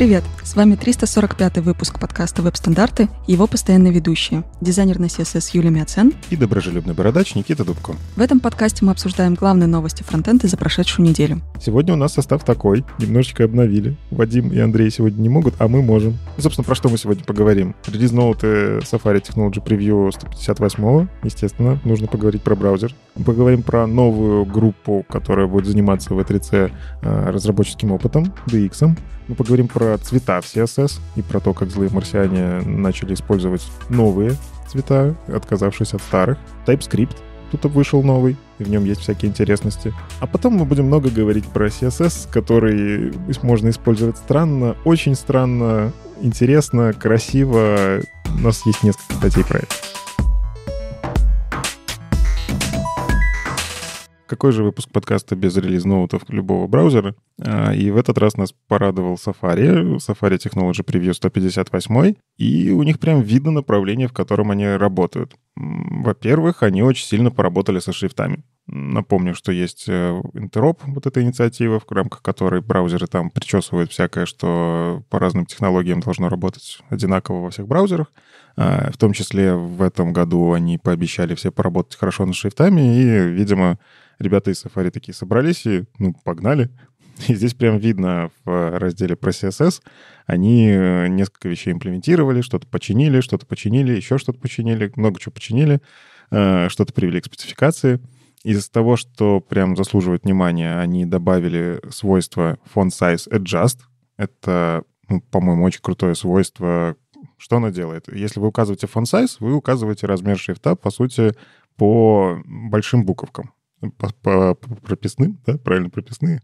Привет! С вами 345 выпуск подкаста «Веб-стандарты» и его постоянные ведущие, дизайнер на CSS Юлия Мяцен и доброжелюбный бородач Никита Дубко. В этом подкасте мы обсуждаем главные новости фронтенда за прошедшую неделю. Сегодня у нас состав такой, немножечко обновили. Вадим и Андрей сегодня не могут, а мы можем. И собственно, про что мы сегодня поговорим? Релиз ноуты Safari Technology Preview 158 естественно, нужно поговорить про браузер поговорим про новую группу, которая будет заниматься в 3 c разработческим опытом, DX. Мы поговорим про цвета в CSS и про то, как злые марсиане начали использовать новые цвета, отказавшись от старых. TypeScript тут вышел новый, и в нем есть всякие интересности. А потом мы будем много говорить про CSS, который можно использовать странно, очень странно, интересно, красиво. У нас есть несколько статей про это. какой же выпуск подкаста без релиз-ноутов любого браузера. А, и в этот раз нас порадовал Safari, Safari Technology Preview 158, и у них прям видно направление, в котором они работают. Во-первых, они очень сильно поработали со шрифтами. Напомню, что есть э, Interop, вот эта инициатива, в рамках которой браузеры там причесывают всякое, что по разным технологиям должно работать одинаково во всех браузерах. А, в том числе в этом году они пообещали все поработать хорошо над шрифтами, и, видимо, ребята из Safari такие собрались и, ну, погнали. И здесь прям видно в разделе про CSS, они э, несколько вещей имплементировали, что-то починили, что-то починили, еще что-то починили, много чего починили, э, что-то привели к спецификации. Из того, что прям заслуживает внимания, они добавили свойство font size adjust. Это, ну, по-моему, очень крутое свойство. Что оно делает? Если вы указываете font size, вы указываете размер шрифта, по сути, по большим буковкам по, по, прописным, да, правильно, прописные.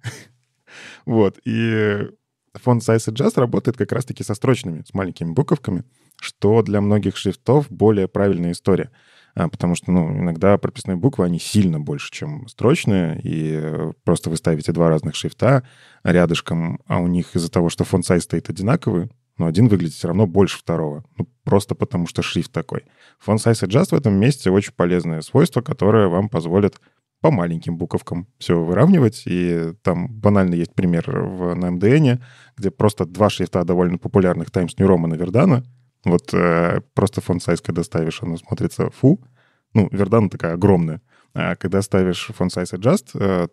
вот, и фонд Size Adjust работает как раз-таки со строчными, с маленькими буковками, что для многих шрифтов более правильная история. А, потому что, ну, иногда прописные буквы, они сильно больше, чем строчные, и просто вы ставите два разных шрифта рядышком, а у них из-за того, что фонд сайз стоит одинаковый, но ну, один выглядит все равно больше второго. Ну, просто потому что шрифт такой. Font Size Adjust в этом месте очень полезное свойство, которое вам позволит по маленьким буковкам все выравнивать. И там банально есть пример в, на МДН, где просто два шрифта довольно популярных Times New Roman и Verdana. Вот э, просто фон-сайз, когда ставишь, оно смотрится фу. Ну, Вердана такая огромная. А когда ставишь font size adjust, э,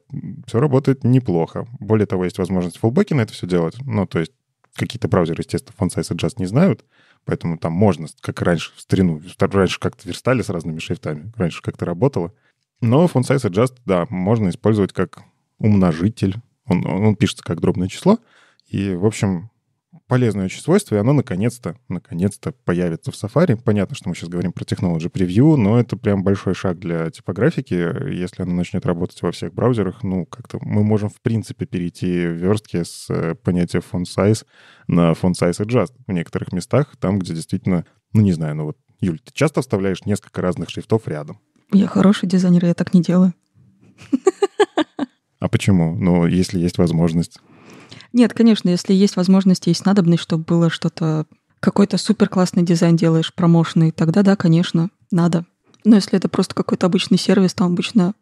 все работает неплохо. Более того, есть возможность фуллбеки на это все делать. Ну, то есть какие-то браузеры, естественно, font size adjust не знают, поэтому там можно, как раньше, в старину. Раньше как-то верстали с разными шрифтами, раньше как-то работало. Но font size adjust, да, можно использовать как умножитель. Он, он, он пишется как дробное число. И, в общем, полезное очень свойство, и оно наконец-то, наконец-то появится в Safari. Понятно, что мы сейчас говорим про Technology Preview, но это прям большой шаг для типографики. Если она начнет работать во всех браузерах, ну, как-то мы можем, в принципе, перейти в верстке с э, понятия font size на font size adjust в некоторых местах, там, где действительно, ну, не знаю, ну вот, Юль, ты часто вставляешь несколько разных шрифтов рядом? Я хороший дизайнер, я так не делаю. А почему? Ну, если есть возможность. Нет, конечно, если есть возможность, есть надобность, чтобы было что-то... Какой-то супер классный дизайн делаешь, промоушенный, тогда да, конечно, надо. Но если это просто какой-то обычный сервис, там обычно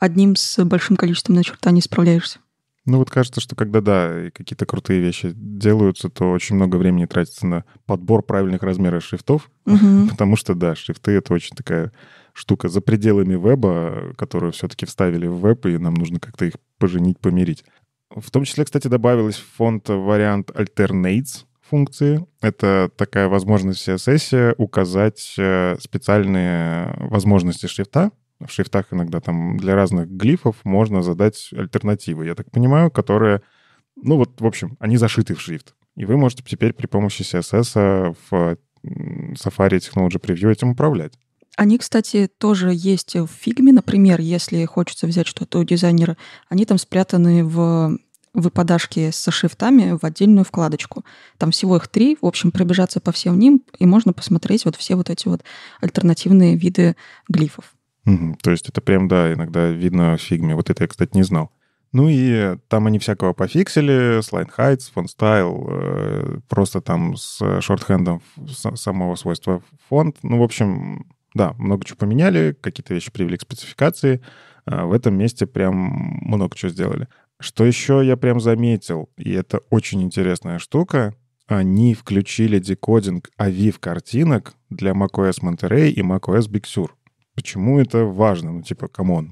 одним с большим количеством начертаний справляешься. Ну вот кажется, что когда, да, какие-то крутые вещи делаются, то очень много времени тратится на подбор правильных размеров шрифтов, угу. потому что, да, шрифты — это очень такая штука за пределами веба, которую все-таки вставили в веб, и нам нужно как-то их поженить, помирить. В том числе, кстати, добавилась в фонд вариант alternates функции. Это такая возможность в CSS указать э, специальные возможности шрифта. В шрифтах иногда там для разных глифов можно задать альтернативы, я так понимаю, которые, ну вот, в общем, они зашиты в шрифт. И вы можете теперь при помощи CSS в Safari Technology Preview этим управлять. Они, кстати, тоже есть в фигме. Например, если хочется взять что-то у дизайнера, они там спрятаны в выпадашки со шрифтами в отдельную вкладочку. Там всего их три. В общем, пробежаться по всем ним, и можно посмотреть вот все вот эти вот альтернативные виды глифов. Угу. То есть это прям, да, иногда видно в фигме. Вот это я, кстати, не знал. Ну и там они всякого пофиксили, Slide Heights, Font Style, э, просто там с шортхендом самого свойства фонт. Ну, в общем, да, много чего поменяли, какие-то вещи привели к спецификации. А, в этом месте прям много чего сделали. Что еще я прям заметил, и это очень интересная штука, они включили декодинг AVIV картинок для macOS Monterey и macOS Big Sur. Почему это важно? Ну, типа, камон,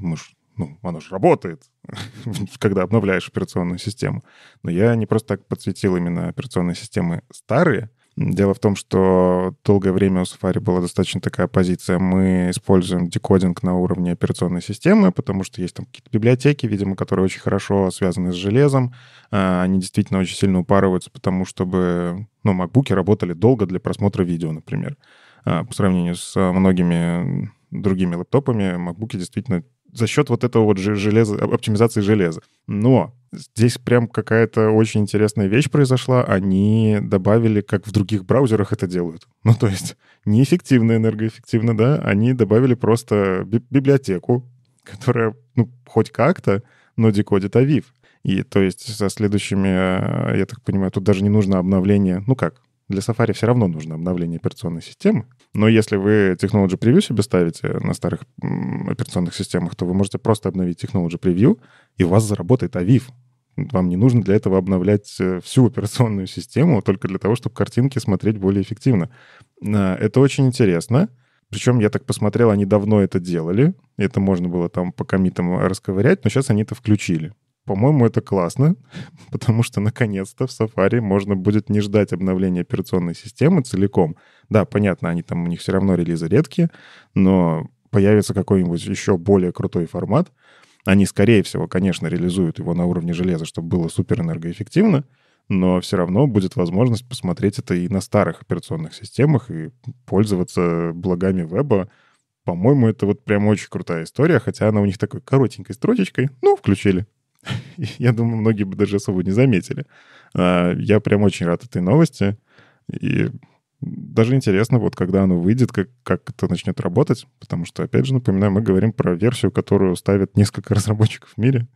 ну, оно же работает, когда обновляешь операционную систему. Но я не просто так подсветил именно операционные системы старые, Дело в том, что долгое время у Safari была достаточно такая позиция. Мы используем декодинг на уровне операционной системы, потому что есть там какие-то библиотеки, видимо, которые очень хорошо связаны с железом. А, они действительно очень сильно упарываются, потому чтобы ну, MacBook работали долго для просмотра видео, например. А, по сравнению с многими другими лэптопами, MacBook действительно за счет вот этого вот железа, оптимизации железа. Но здесь прям какая-то очень интересная вещь произошла. Они добавили, как в других браузерах это делают. Ну, то есть неэффективно, энергоэффективно, да, они добавили просто библиотеку, которая, ну, хоть как-то, но декодит авив. И то есть со следующими, э, я так понимаю, тут даже не нужно обновление. Ну как, для Safari все равно нужно обновление операционной системы. Но если вы Technology Preview себе ставите на старых операционных системах, то вы можете просто обновить Technology Preview, и у вас заработает авив. Вам не нужно для этого обновлять э, всю операционную систему только для того, чтобы картинки смотреть более эффективно. А, это очень интересно. Причем, я так посмотрел, они давно это делали. Это можно было там по комитам э, расковырять, но сейчас они это включили. По-моему, это классно, потому что наконец-то в Safari можно будет не ждать обновления операционной системы целиком. Да, понятно, они там у них все равно релизы редкие, но появится какой-нибудь еще более крутой формат. Они, скорее всего, конечно, реализуют его на уровне железа, чтобы было супер энергоэффективно, но все равно будет возможность посмотреть это и на старых операционных системах и пользоваться благами веба, по-моему, это вот прям очень крутая история, хотя она у них такой коротенькой строчечкой. Ну, включили. я думаю, многие бы даже особо не заметили. А, я прям очень рад этой новости. И даже интересно, вот когда оно выйдет, как, как это начнет работать, потому что, опять же, напоминаю, мы говорим про версию, которую ставят несколько разработчиков в мире.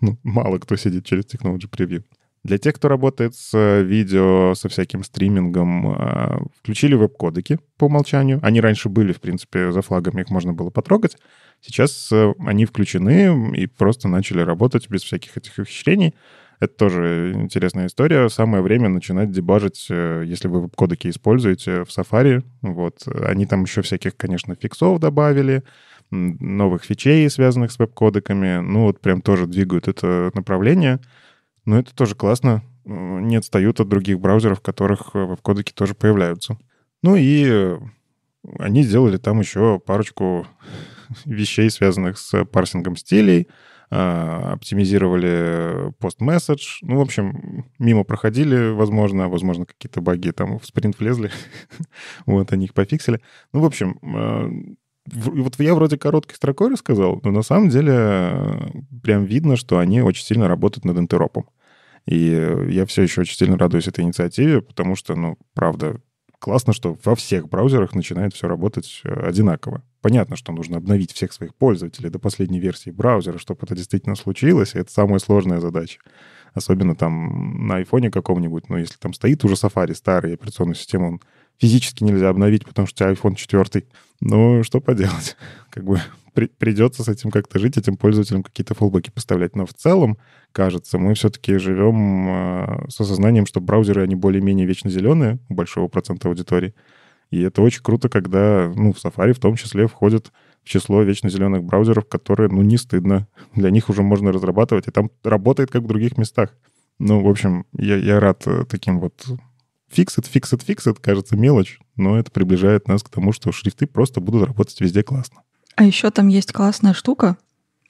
Ну, мало кто сидит через Technology Preview. Для тех, кто работает с э, видео, со всяким стримингом, а, включили веб-кодеки по умолчанию. Они раньше были, в принципе, за флагами, их можно было потрогать. Сейчас э, они включены и просто начали работать без всяких этих ухищрений. Это тоже интересная история. Самое время начинать дебажить, э, если вы веб кодеки используете в Safari. Вот. Они там еще всяких, конечно, фиксов добавили, новых фичей, связанных с веб-кодеками. Ну, вот прям тоже двигают это направление. Но это тоже классно. Э, не отстают от других браузеров, в которых веб-кодеки тоже появляются. Ну и они сделали там еще парочку вещей, связанных с парсингом стилей, а, оптимизировали пост-месседж. Ну, в общем, мимо проходили, возможно, возможно, какие-то баги там в спринт влезли. вот, они их пофиксили. Ну, в общем, а, вот я вроде короткой строкой рассказал, но на самом деле а, прям видно, что они очень сильно работают над интеропом. И я все еще очень сильно радуюсь этой инициативе, потому что, ну, правда, классно, что во всех браузерах начинает все работать одинаково. Понятно, что нужно обновить всех своих пользователей до последней версии браузера, чтобы это действительно случилось, и это самая сложная задача. Особенно там на айфоне каком-нибудь, но ну, если там стоит уже Safari старый, операционную систему, он физически нельзя обновить, потому что у тебя iPhone 4. Ну, что поделать? Как бы при, придется с этим как-то жить, этим пользователям какие-то фоллбеки поставлять. Но в целом, кажется, мы все-таки живем э, а, с осознанием, что браузеры, они более-менее вечно зеленые у большого процента аудитории. И это очень круто, когда ну, в Safari в том числе входит в число вечно зеленых браузеров, которые, ну, не стыдно. Для них уже можно разрабатывать, и там работает, как в других местах. Ну, в общем, я, я рад э, таким вот фикс it, фикс it, фикс it, кажется, мелочь, но это приближает нас к тому, что шрифты просто будут работать везде классно. А еще там есть классная штука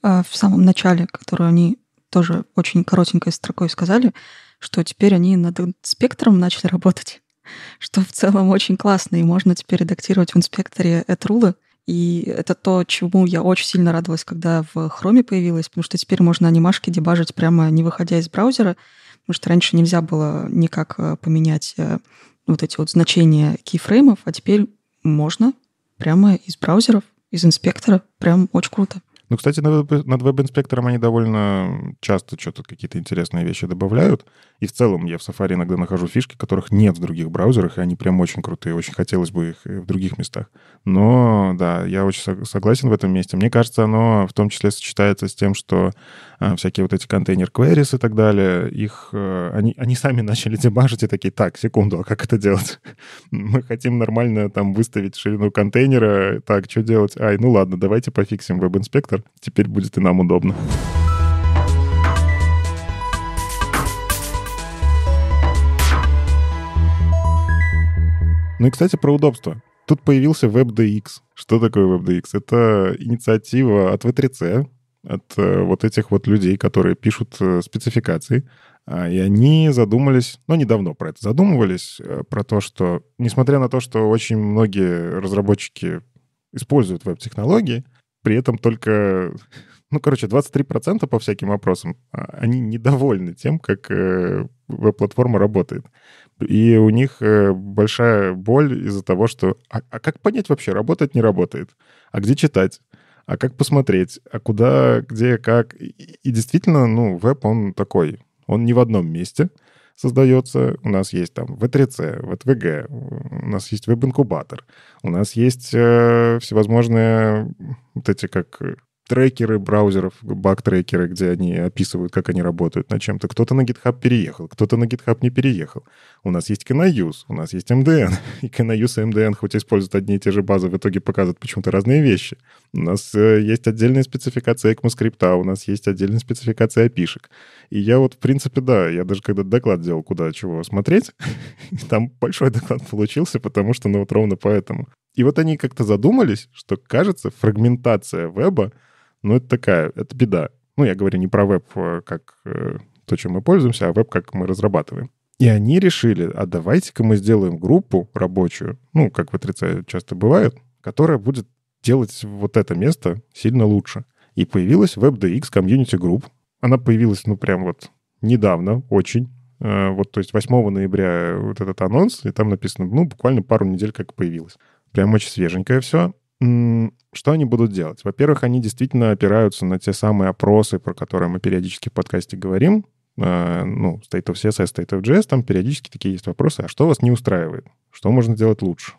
э, в самом начале, которую они тоже очень коротенькой строкой сказали, что теперь они над спектром начали работать что в целом очень классно, и можно теперь редактировать в инспекторе этрулы. И это то, чему я очень сильно радовалась, когда в Хроме появилась, потому что теперь можно анимашки дебажить прямо не выходя из браузера, потому что раньше нельзя было никак э, поменять э, вот эти вот значения кейфреймов, а теперь можно прямо из браузеров, из инспектора. Прям очень круто. Ну, кстати, над, над веб-инспектором они довольно часто что-то какие-то интересные вещи добавляют. И в целом я в Safari иногда нахожу фишки, которых нет в других браузерах, и они прям очень крутые. Очень хотелось бы их в других местах. Но, да, я очень согласен в этом месте. Мне кажется, оно в том числе сочетается с тем, что а, всякие вот эти контейнер-кверис и так далее, их, э, они, они сами начали дебажить и такие, так, секунду, а как это делать? Мы хотим нормально там выставить ширину контейнера, так, что делать? Ай, ну ладно, давайте пофиксим веб-инспектор, Теперь будет и нам удобно. Ну и, кстати, про удобство. Тут появился WebDX. Что такое WebDX? Это инициатива от V3C, от э, вот этих вот людей, которые пишут э, спецификации. А, и они задумались, ну, недавно про это задумывались, э, про то, что, несмотря на то, что очень многие разработчики используют веб-технологии, при этом только ну, короче, 23% по всяким опросам, а, они недовольны тем, как э, веб-платформа работает. И у них э, большая боль из-за того, что а, а как понять вообще, работает, не работает? А где читать? А как посмотреть? А куда, где, как? И, и действительно, ну, веб, он такой. Он не в одном месте создается, у нас есть там В3C, ВТВГ, у нас есть веб-инкубатор, у нас есть э, всевозможные вот эти как трекеры браузеров, баг-трекеры, где они описывают, как они работают на чем-то. Кто-то на GitHub переехал, кто-то на GitHub не переехал. У нас есть Canayus, у нас есть MDN. И Canayus и MDN хоть используют одни и те же базы, в итоге показывают почему-то разные вещи. У нас э, есть отдельная спецификация ECMAScript, у нас есть отдельная спецификация опишек. И я вот, в принципе, да, я даже когда доклад делал, куда чего смотреть, там большой доклад получился, потому что, ну, вот ровно поэтому. И вот они как-то задумались, что, кажется, фрагментация веба — но ну, это такая, это беда. Ну, я говорю не про веб э, как э, то, чем мы пользуемся, а веб как мы разрабатываем. И они решили, а давайте-ка мы сделаем группу рабочую, ну, как в отрицании часто бывает, которая будет делать вот это место сильно лучше. И появилась WebDX Community Group. Она появилась, ну, прям вот недавно, очень. Э, вот, то есть 8 ноября вот этот анонс, и там написано, ну, буквально пару недель как появилась. Прям очень свеженькое все. Что они будут делать? Во-первых, они действительно опираются на те самые опросы, про которые мы периодически в подкасте говорим. А, ну, State of CSS, State of JS, там периодически такие есть вопросы. А что вас не устраивает? Что можно делать лучше?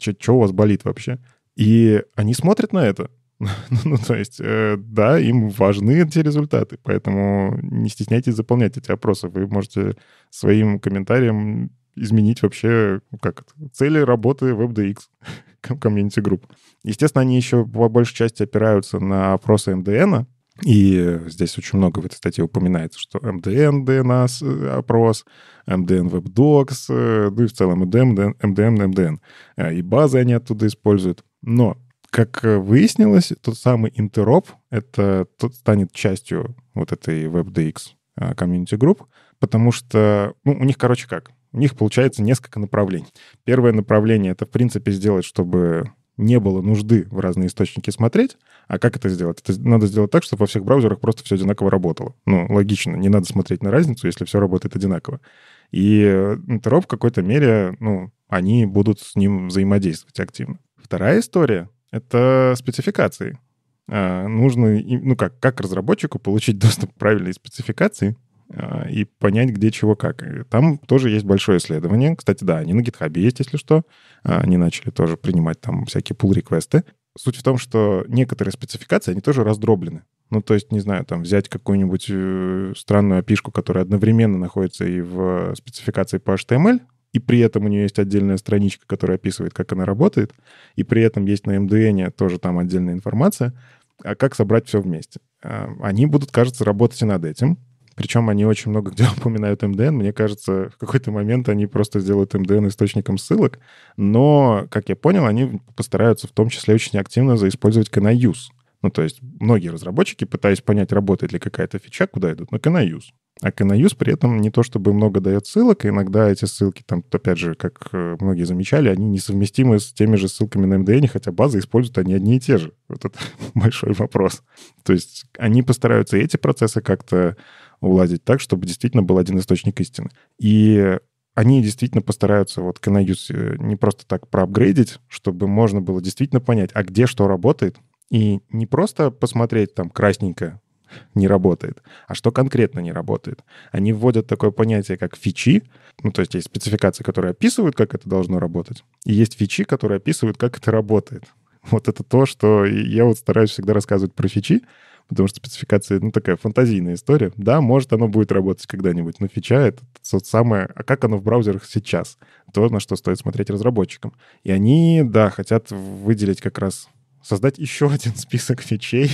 Что у вас болит вообще? И они смотрят на это. ну, то есть, э, да, им важны эти результаты, поэтому не стесняйтесь заполнять эти опросы. Вы можете своим комментарием изменить вообще как цели работы WebDX комьюнити групп. Естественно, они еще по большей части опираются на опросы МДН, и здесь очень много в этой статье упоминается, что МДН, ДНС, э, опрос, МДН WebDocs, э, ну и в целом МДМ, МДМ, МДН. И базы они оттуда используют. Но, как э, выяснилось, тот самый интероп, это тот станет частью вот этой WebDX Community Group, потому что, ну, у них, короче, как? У них получается несколько направлений. Первое направление — это, в принципе, сделать, чтобы не было нужды в разные источники смотреть. А как это сделать? Это надо сделать так, чтобы во всех браузерах просто все одинаково работало. Ну, логично, не надо смотреть на разницу, если все работает одинаково. И интероп э, в какой-то мере, ну, они будут с ним взаимодействовать активно. Вторая история — это спецификации. А, нужно, ну как, как разработчику получить доступ к правильной спецификации, а, и понять, где чего как. там тоже есть большое исследование. Кстати, да, они на GitHub есть, если что. А, они начали тоже принимать там всякие пул-реквесты. Суть в том, что некоторые спецификации, они тоже раздроблены. Ну, то есть, не знаю, там взять какую-нибудь э, странную опишку, которая одновременно находится и в спецификации по HTML, и при этом у нее есть отдельная страничка, которая описывает, как она работает, и при этом есть на MDN тоже там отдельная информация, а как собрать все вместе. А, они будут, кажется, работать и над этим. Причем они очень много где упоминают МДН. Мне кажется, в какой-то момент они просто сделают МДН источником ссылок. Но, как я понял, они постараются в том числе очень активно заиспользовать канаюз. Ну, то есть многие разработчики, пытаясь понять, работает ли какая-то фича, куда идут, но канаюз. А канаюз при этом не то чтобы много дает ссылок, и иногда эти ссылки, там, опять же, как э, многие замечали, они несовместимы с теми же ссылками на MDN, хотя базы используют они одни и те же. Вот это большой вопрос. То есть они постараются эти процессы как-то уладить так, чтобы действительно был один источник истины. И они действительно постараются вот Canayus э, не просто так проапгрейдить, чтобы можно было действительно понять, а где что работает, и не просто посмотреть там красненько не работает, а что конкретно не работает. Они вводят такое понятие, как фичи, ну, то есть есть спецификации, которые описывают, как это должно работать, и есть фичи, которые описывают, как это работает. Вот это то, что я вот стараюсь всегда рассказывать про фичи, потому что спецификация, ну, такая фантазийная история. Да, может, оно будет работать когда-нибудь, но фича — это то самое, а как оно в браузерах сейчас? То, на что стоит смотреть разработчикам. И они, да, хотят выделить как раз создать еще один список фичей,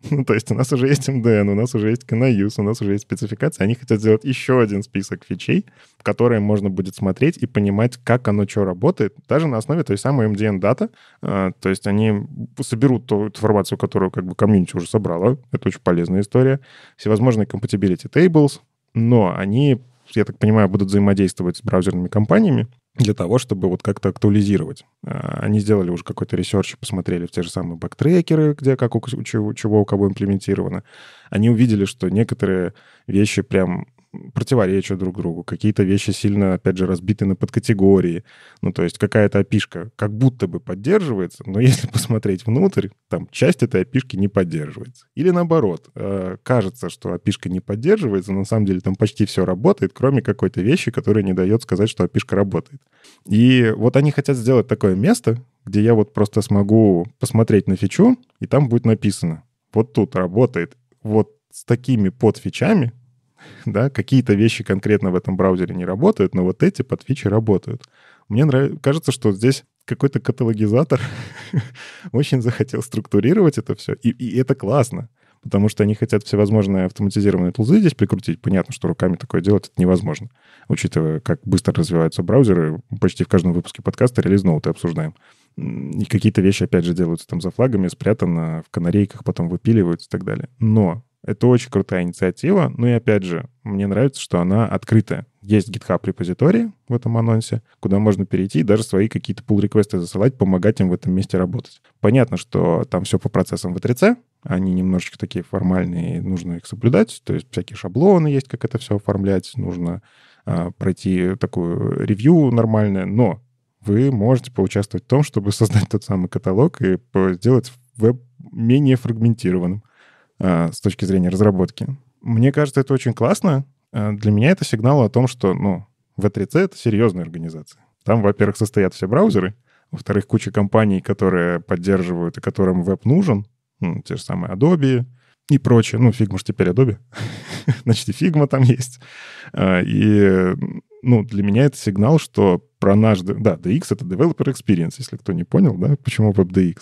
Ну, то есть у нас уже есть MDN, у нас уже есть Canayus, у нас уже есть спецификация. Они хотят сделать еще один список фичей, в которые можно будет смотреть и понимать, как оно что работает, даже на основе той самой MDN-дата. А, то есть они соберут ту информацию, которую как бы комьюнити уже собрала. Это очень полезная история. Всевозможные compatibility tables, но они я так понимаю, будут взаимодействовать с браузерными компаниями, для того, чтобы вот как-то актуализировать. А, они сделали уже какой-то ресерч, посмотрели в те же самые бэктрекеры, где как у чего у кого имплементировано. Они увидели, что некоторые вещи прям противоречат друг другу, какие-то вещи сильно, опять же, разбиты на подкатегории. Ну, то есть какая-то опишка как будто бы поддерживается, но если посмотреть внутрь, там часть этой опишки не поддерживается. Или наоборот, э, кажется, что опишка не поддерживается, но на самом деле там почти все работает, кроме какой-то вещи, которая не дает сказать, что опишка работает. И вот они хотят сделать такое место, где я вот просто смогу посмотреть на фичу, и там будет написано, вот тут работает, вот с такими подфичами да, какие-то вещи конкретно в этом браузере не работают, но вот эти под фичи работают. Мне нравится, кажется, что здесь какой-то каталогизатор очень захотел структурировать это все, и, и это классно потому что они хотят всевозможные автоматизированные тулзы здесь прикрутить. Понятно, что руками такое делать это невозможно, учитывая, как быстро развиваются браузеры. Почти в каждом выпуске подкаста релиз ноуты обсуждаем. И какие-то вещи, опять же, делаются там за флагами, спрятано, в канарейках потом выпиливаются и так далее. Но это очень крутая инициатива. Ну и опять же, мне нравится, что она открытая. Есть GitHub репозиторий в этом анонсе, куда можно перейти и даже свои какие-то pull реквесты засылать, помогать им в этом месте работать. Понятно, что там все по процессам в 3 они немножечко такие формальные, нужно их соблюдать, то есть всякие шаблоны есть, как это все оформлять, нужно э, пройти такую ревью нормальное, но вы можете поучаствовать в том, чтобы создать тот самый каталог и сделать веб менее фрагментированным. Э, с точки зрения разработки. Мне кажется, это очень классно. Э, для меня это сигнал о том, что, ну, V3C — это серьезная организация. Там, во-первых, состоят все браузеры, во-вторых, куча компаний, которые поддерживают и которым веб нужен, ну, те же самые Adobe и прочее. Ну, фигма же теперь Adobe. Значит, и фигма там есть. Э, и, ну, для меня это сигнал, что про наш... Да, DX — это Developer Experience, если кто не понял, да, почему WebDX. DX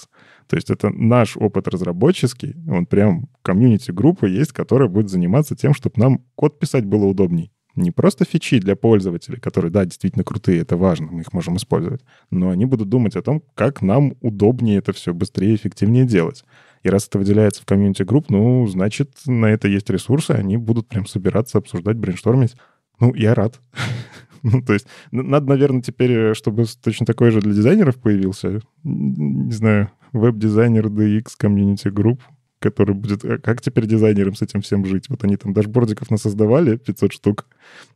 то есть это наш опыт разработческий, он прям комьюнити-группа есть, которая будет заниматься тем, чтобы нам код писать было удобней. Не просто фичи для пользователей, которые, да, действительно крутые, это важно, мы их можем использовать, но они будут думать о том, как нам удобнее это все быстрее и эффективнее делать. И раз это выделяется в комьюнити-групп, ну, значит, на это есть ресурсы, они будут прям собираться, обсуждать, брейнштормить. Ну, я рад. Ну, то есть надо, наверное, теперь, э, чтобы точно такой же для дизайнеров появился, не знаю, веб-дизайнер DX Community Group, который будет... Э, как теперь дизайнерам с этим всем жить? Вот они там дашбордиков насоздавали, 500 штук.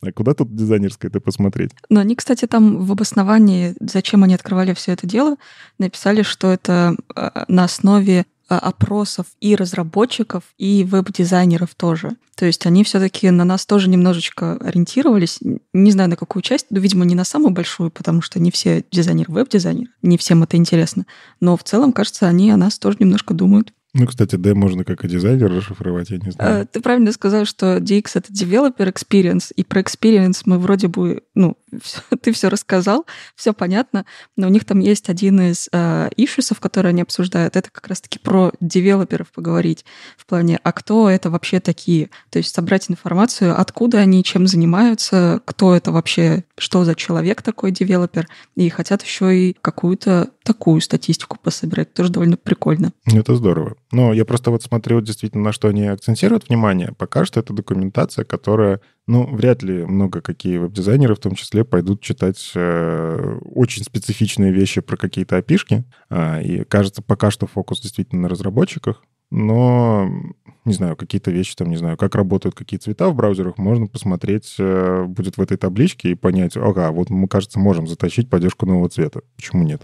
А куда тут дизайнерское-то посмотреть? Но они, кстати, там в обосновании, зачем они открывали все это дело, написали, что это э, на основе Э, опросов и разработчиков, и веб-дизайнеров тоже. То есть они все-таки на нас тоже немножечко ориентировались. Не знаю, на какую часть, но, ну, видимо, не на самую большую, потому что не все дизайнеры веб-дизайнеры, не всем это интересно. Но в целом, кажется, они о нас тоже немножко думают. Ну, кстати, D можно как и дизайнер расшифровать, я не знаю. А, ты правильно сказал, что DX — это developer experience, и про experience мы вроде бы, ну, все, ты все рассказал, все понятно, но у них там есть один из э, ишусов, который они обсуждают, это как раз-таки про девелоперов поговорить в плане, а кто это вообще такие? То есть собрать информацию, откуда они, чем занимаются, кто это вообще, что за человек такой девелопер, и хотят еще и какую-то такую статистику пособирать, тоже довольно прикольно. Ну, это здорово. Но я просто вот смотрю действительно, на что они акцентируют внимание. Пока что это документация, которая ну, вряд ли много какие веб-дизайнеры в том числе пойдут читать э, очень специфичные вещи про какие-то опишки. Э, и кажется, пока что фокус действительно на разработчиках. Но, не знаю, какие-то вещи там, не знаю, как работают какие цвета в браузерах, можно посмотреть, э, будет в этой табличке и понять, ага, вот мы, кажется, можем затащить поддержку нового цвета. Почему нет?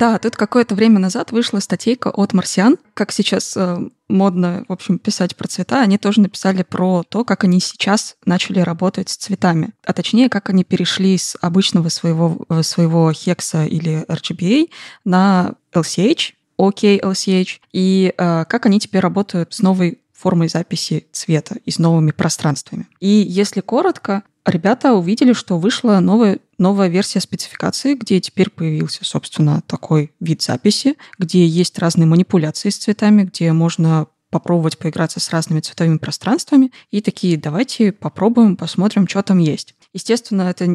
Да, тут какое-то время назад вышла статейка от марсиан, как сейчас э, модно, в общем, писать про цвета, они тоже написали про то, как они сейчас начали работать с цветами. А точнее, как они перешли с обычного своего, э, своего хекса или RGBA на LCH, OK LCH, и э, как они теперь работают с новой формой записи цвета и с новыми пространствами. И если коротко, ребята увидели, что вышла новая, новая версия спецификации, где теперь появился, собственно, такой вид записи, где есть разные манипуляции с цветами, где можно попробовать поиграться с разными цветовыми пространствами и такие, давайте попробуем, посмотрим, что там есть. Естественно, это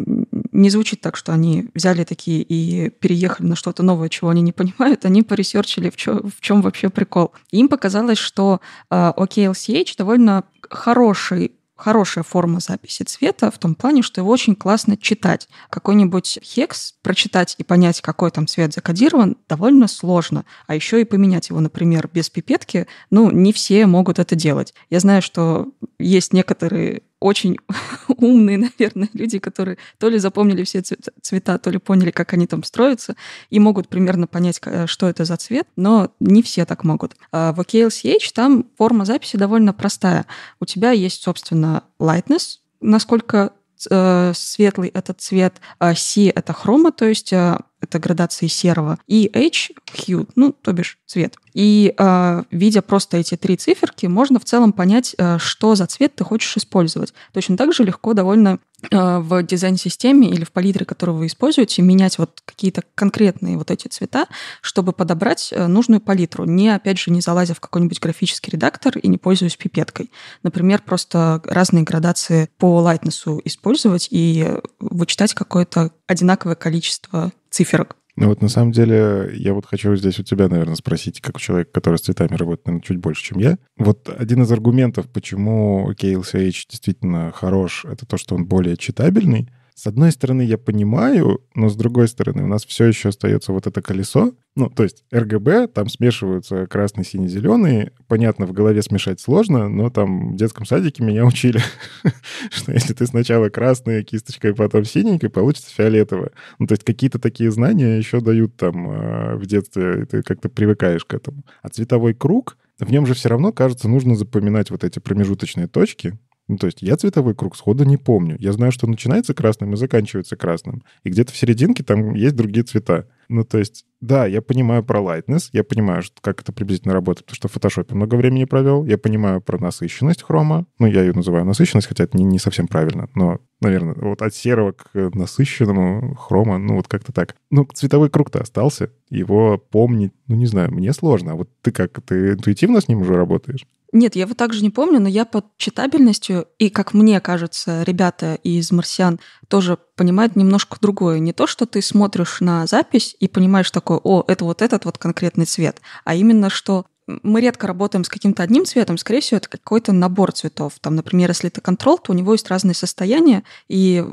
не звучит так, что они взяли такие и переехали на что-то новое, чего они не понимают. Они поресерчили, в, чё, в чем вообще прикол. им показалось, что а, э, OKLCH довольно хороший хорошая форма записи цвета в том плане, что его очень классно читать. Какой-нибудь хекс прочитать и понять, какой там цвет закодирован, довольно сложно. А еще и поменять его, например, без пипетки, ну, не все могут это делать. Я знаю, что есть некоторые очень умные, наверное, люди, которые то ли запомнили все цвета, то ли поняли, как они там строятся, и могут примерно понять, э, что это за цвет, но не все так могут. А в OKLCH там форма записи довольно простая. У тебя есть, собственно, lightness, насколько Э, светлый это цвет, а C это хрома, то есть э, это градации серого, и H — hue, ну, то бишь цвет. И э, видя просто эти три циферки, можно в целом понять, э, что за цвет ты хочешь использовать. Точно так же легко довольно Э, в дизайн-системе или в палитре, которую вы используете, менять вот какие-то конкретные вот эти цвета, чтобы подобрать э, нужную палитру, не, опять же, не залазя в какой-нибудь графический редактор и не пользуясь пипеткой. Например, просто разные градации по лайтнесу использовать и вычитать какое-то одинаковое количество циферок. Ну вот на самом деле я вот хочу здесь у тебя, наверное, спросить, как человек, который с цветами работает, наверное, чуть больше, чем я. Вот один из аргументов, почему KLCH действительно хорош, это то, что он более читабельный, с одной стороны, я понимаю, но с другой стороны, у нас все еще остается вот это колесо. Ну, то есть РГБ, там смешиваются красный, синий, зеленый. Понятно, в голове смешать сложно, но там в детском садике меня учили, что если ты сначала красной кисточкой, потом синенькой, получится фиолетовое. Ну, то есть какие-то такие знания еще дают там а, в детстве, ты как-то привыкаешь к этому. А цветовой круг — в нем же все равно, кажется, нужно запоминать вот эти промежуточные точки, ну, то есть я цветовой круг сходу не помню. Я знаю, что начинается красным и заканчивается красным. И где-то в серединке там есть другие цвета. Ну, то есть да, я понимаю про lightness, я понимаю, как это приблизительно работает, потому что в фотошопе много времени провел, я понимаю про насыщенность хрома, ну, я ее называю насыщенность, хотя это не, не совсем правильно, но, наверное, вот от серого к насыщенному хрома, ну, вот как-то так. Ну, цветовой круг-то остался, его помнить, ну, не знаю, мне сложно, а вот ты как, ты интуитивно с ним уже работаешь? Нет, я его также не помню, но я под читабельностью, и, как мне кажется, ребята из «Марсиан» тоже понимает немножко другое. Не то, что ты смотришь на запись и понимаешь такое, о, это вот этот вот конкретный цвет, а именно, что мы редко работаем с каким-то одним цветом, скорее всего, это какой-то набор цветов. Там, например, если это контрол, то у него есть разные состояния, и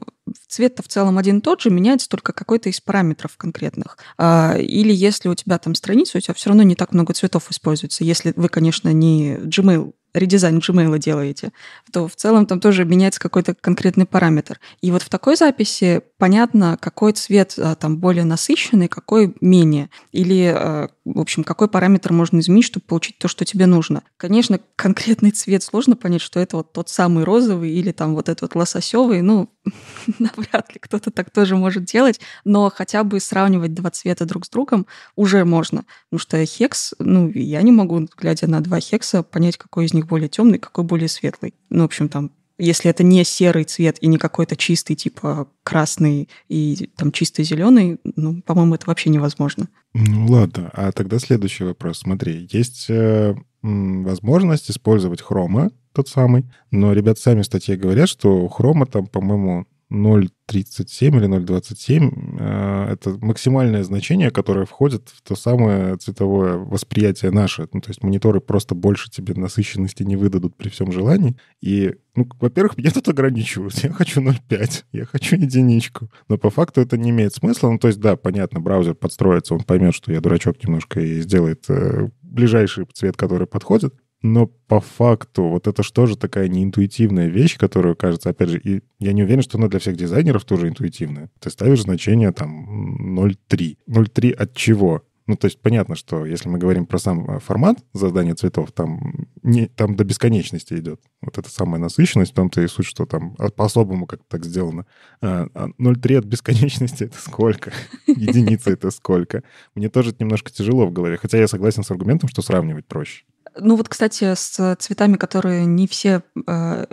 цвет-то в целом один и тот же, меняется только какой-то из параметров конкретных. А, или если у тебя там страница, у тебя все равно не так много цветов используется, если вы, конечно, не Gmail редизайн Gmail делаете, то в целом там тоже меняется какой-то конкретный параметр. И вот в такой записи понятно, какой цвет а, там более насыщенный, какой менее. Или, а, в общем, какой параметр можно изменить, чтобы получить то, что тебе нужно. Конечно, конкретный цвет сложно понять, что это вот тот самый розовый или там вот этот вот лососевый. Ну, навряд ли кто-то так тоже может делать. Но хотя бы сравнивать два цвета друг с другом уже можно. Потому что хекс, ну, я не могу, глядя на два хекса, понять, какой из них них более темный, какой более светлый. Ну, в общем, там если это не серый цвет и не какой-то чистый, типа красный и там чисто зеленый, ну, по-моему, это вообще невозможно. Ну ладно, а тогда следующий вопрос. Смотри, есть э, возможность использовать хрома, тот самый, но ребят сами в статье говорят, что хрома там, по-моему, 0,37 или 0,27. Э, это максимальное значение, которое входит в то самое цветовое восприятие наше. Ну, то есть мониторы просто больше тебе насыщенности не выдадут при всем желании. И, ну, во-первых, меня тут ограничивают. Я хочу 0,5, я хочу единичку. Но по факту это не имеет смысла. Ну, то есть, да, понятно, браузер подстроится, он поймет, что я дурачок немножко и сделает э, ближайший цвет, который подходит. Но по факту, вот это же тоже такая неинтуитивная вещь, которую, кажется, опять же, и я не уверен, что она для всех дизайнеров тоже интуитивная. Ты ставишь значение там 0,3. 0,3 от чего? Ну, то есть понятно, что если мы говорим про сам э, формат задания цветов, там, не, там до бесконечности идет. Вот эта самая насыщенность, там-то и суть, что там а, по-особому как-то так сделано. А 0,3 а от бесконечности — это сколько? Единица — это сколько? Мне тоже немножко тяжело в голове. Хотя я согласен с аргументом, что сравнивать проще. Ну вот, кстати, с цветами, которые не все э,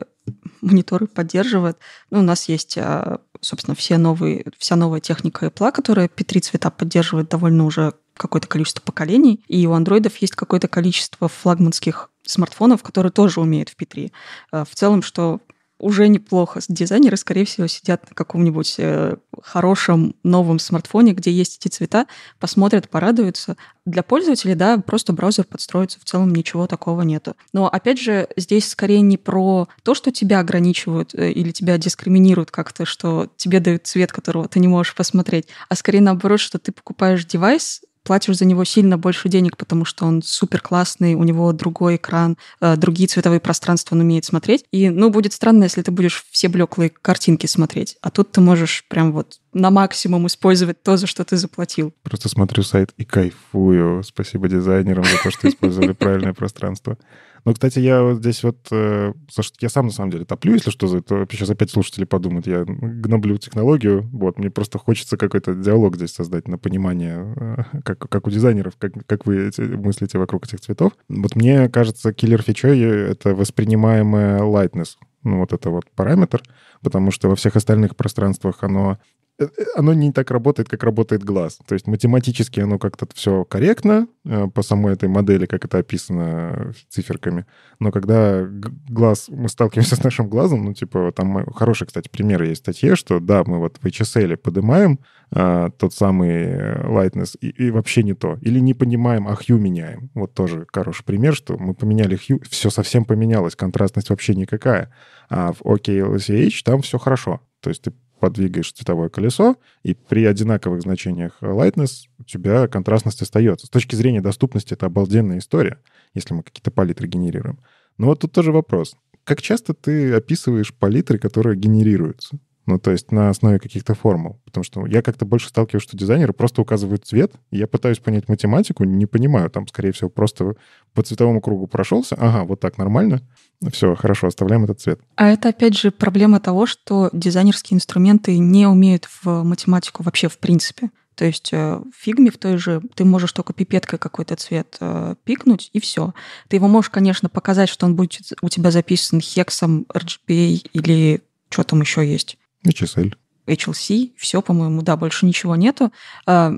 мониторы поддерживают, ну, у нас есть, э, собственно, все новые, вся новая техника Apple, которая P3 цвета поддерживает довольно уже какое-то количество поколений, и у андроидов есть какое-то количество флагманских смартфонов, которые тоже умеют в P3. Э, в целом, что уже неплохо. Дизайнеры, скорее всего, сидят на каком-нибудь э, хорошем новом смартфоне, где есть эти цвета, посмотрят, порадуются. Для пользователей, да, просто браузер подстроится, в целом ничего такого нету. Но, опять же, здесь скорее не про то, что тебя ограничивают э, или тебя дискриминируют как-то, что тебе дают цвет, которого ты не можешь посмотреть, а скорее наоборот, что ты покупаешь девайс, платишь за него сильно больше денег, потому что он супер классный, у него другой экран, э, другие цветовые пространства он умеет смотреть. И, ну, будет странно, если ты будешь все блеклые картинки смотреть. А тут ты можешь прям вот на максимум использовать то, за что ты заплатил. Просто смотрю сайт и кайфую. Спасибо дизайнерам за то, что использовали правильное пространство. Ну, кстати, я вот здесь вот... Э, я сам, на самом деле, топлю, если что, за сейчас опять слушатели подумают. Я гноблю технологию. Вот, мне просто хочется какой-то диалог здесь создать на понимание, э, как, как у дизайнеров, как, как вы мыслите вокруг этих цветов. Вот мне кажется, киллер фичой — это воспринимаемая lightness. Ну, вот это вот параметр — потому что во всех остальных пространствах оно э, э, оно не так работает, как работает глаз. То есть математически оно как-то все корректно э, по самой этой модели, как это описано циферками. Но когда глаз, мы сталкиваемся с нашим глазом, ну, типа, там хороший, кстати, пример есть в статье, что да, мы вот в HSL поднимаем а, тот самый lightness и, и вообще не то. Или не понимаем, а хью меняем. Вот тоже хороший пример, что мы поменяли хью, все совсем поменялось, контрастность вообще никакая. А в OKLCH там все хорошо. То есть ты подвигаешь цветовое колесо, и при одинаковых значениях lightness у тебя контрастность остается. С точки зрения доступности это обалденная история, если мы какие-то палитры генерируем. Но вот тут тоже вопрос. Как часто ты описываешь палитры, которые генерируются? Ну, то есть на основе каких-то формул. Потому что я как-то больше сталкиваюсь, что дизайнеры просто указывают цвет. Я пытаюсь понять математику, не понимаю. Там, скорее всего, просто по цветовому кругу прошелся. Ага, вот так нормально. Все, хорошо, оставляем этот цвет. А это, опять же, проблема того, что дизайнерские инструменты не умеют в математику вообще в принципе. То есть э, в фигме в той же ты можешь только пипеткой какой-то цвет э, пикнуть, и все. Ты его можешь, конечно, показать, что он будет у тебя записан хексом, RGBA или что там еще есть. HSL. HLC, все, по-моему, да, больше ничего нету. Э,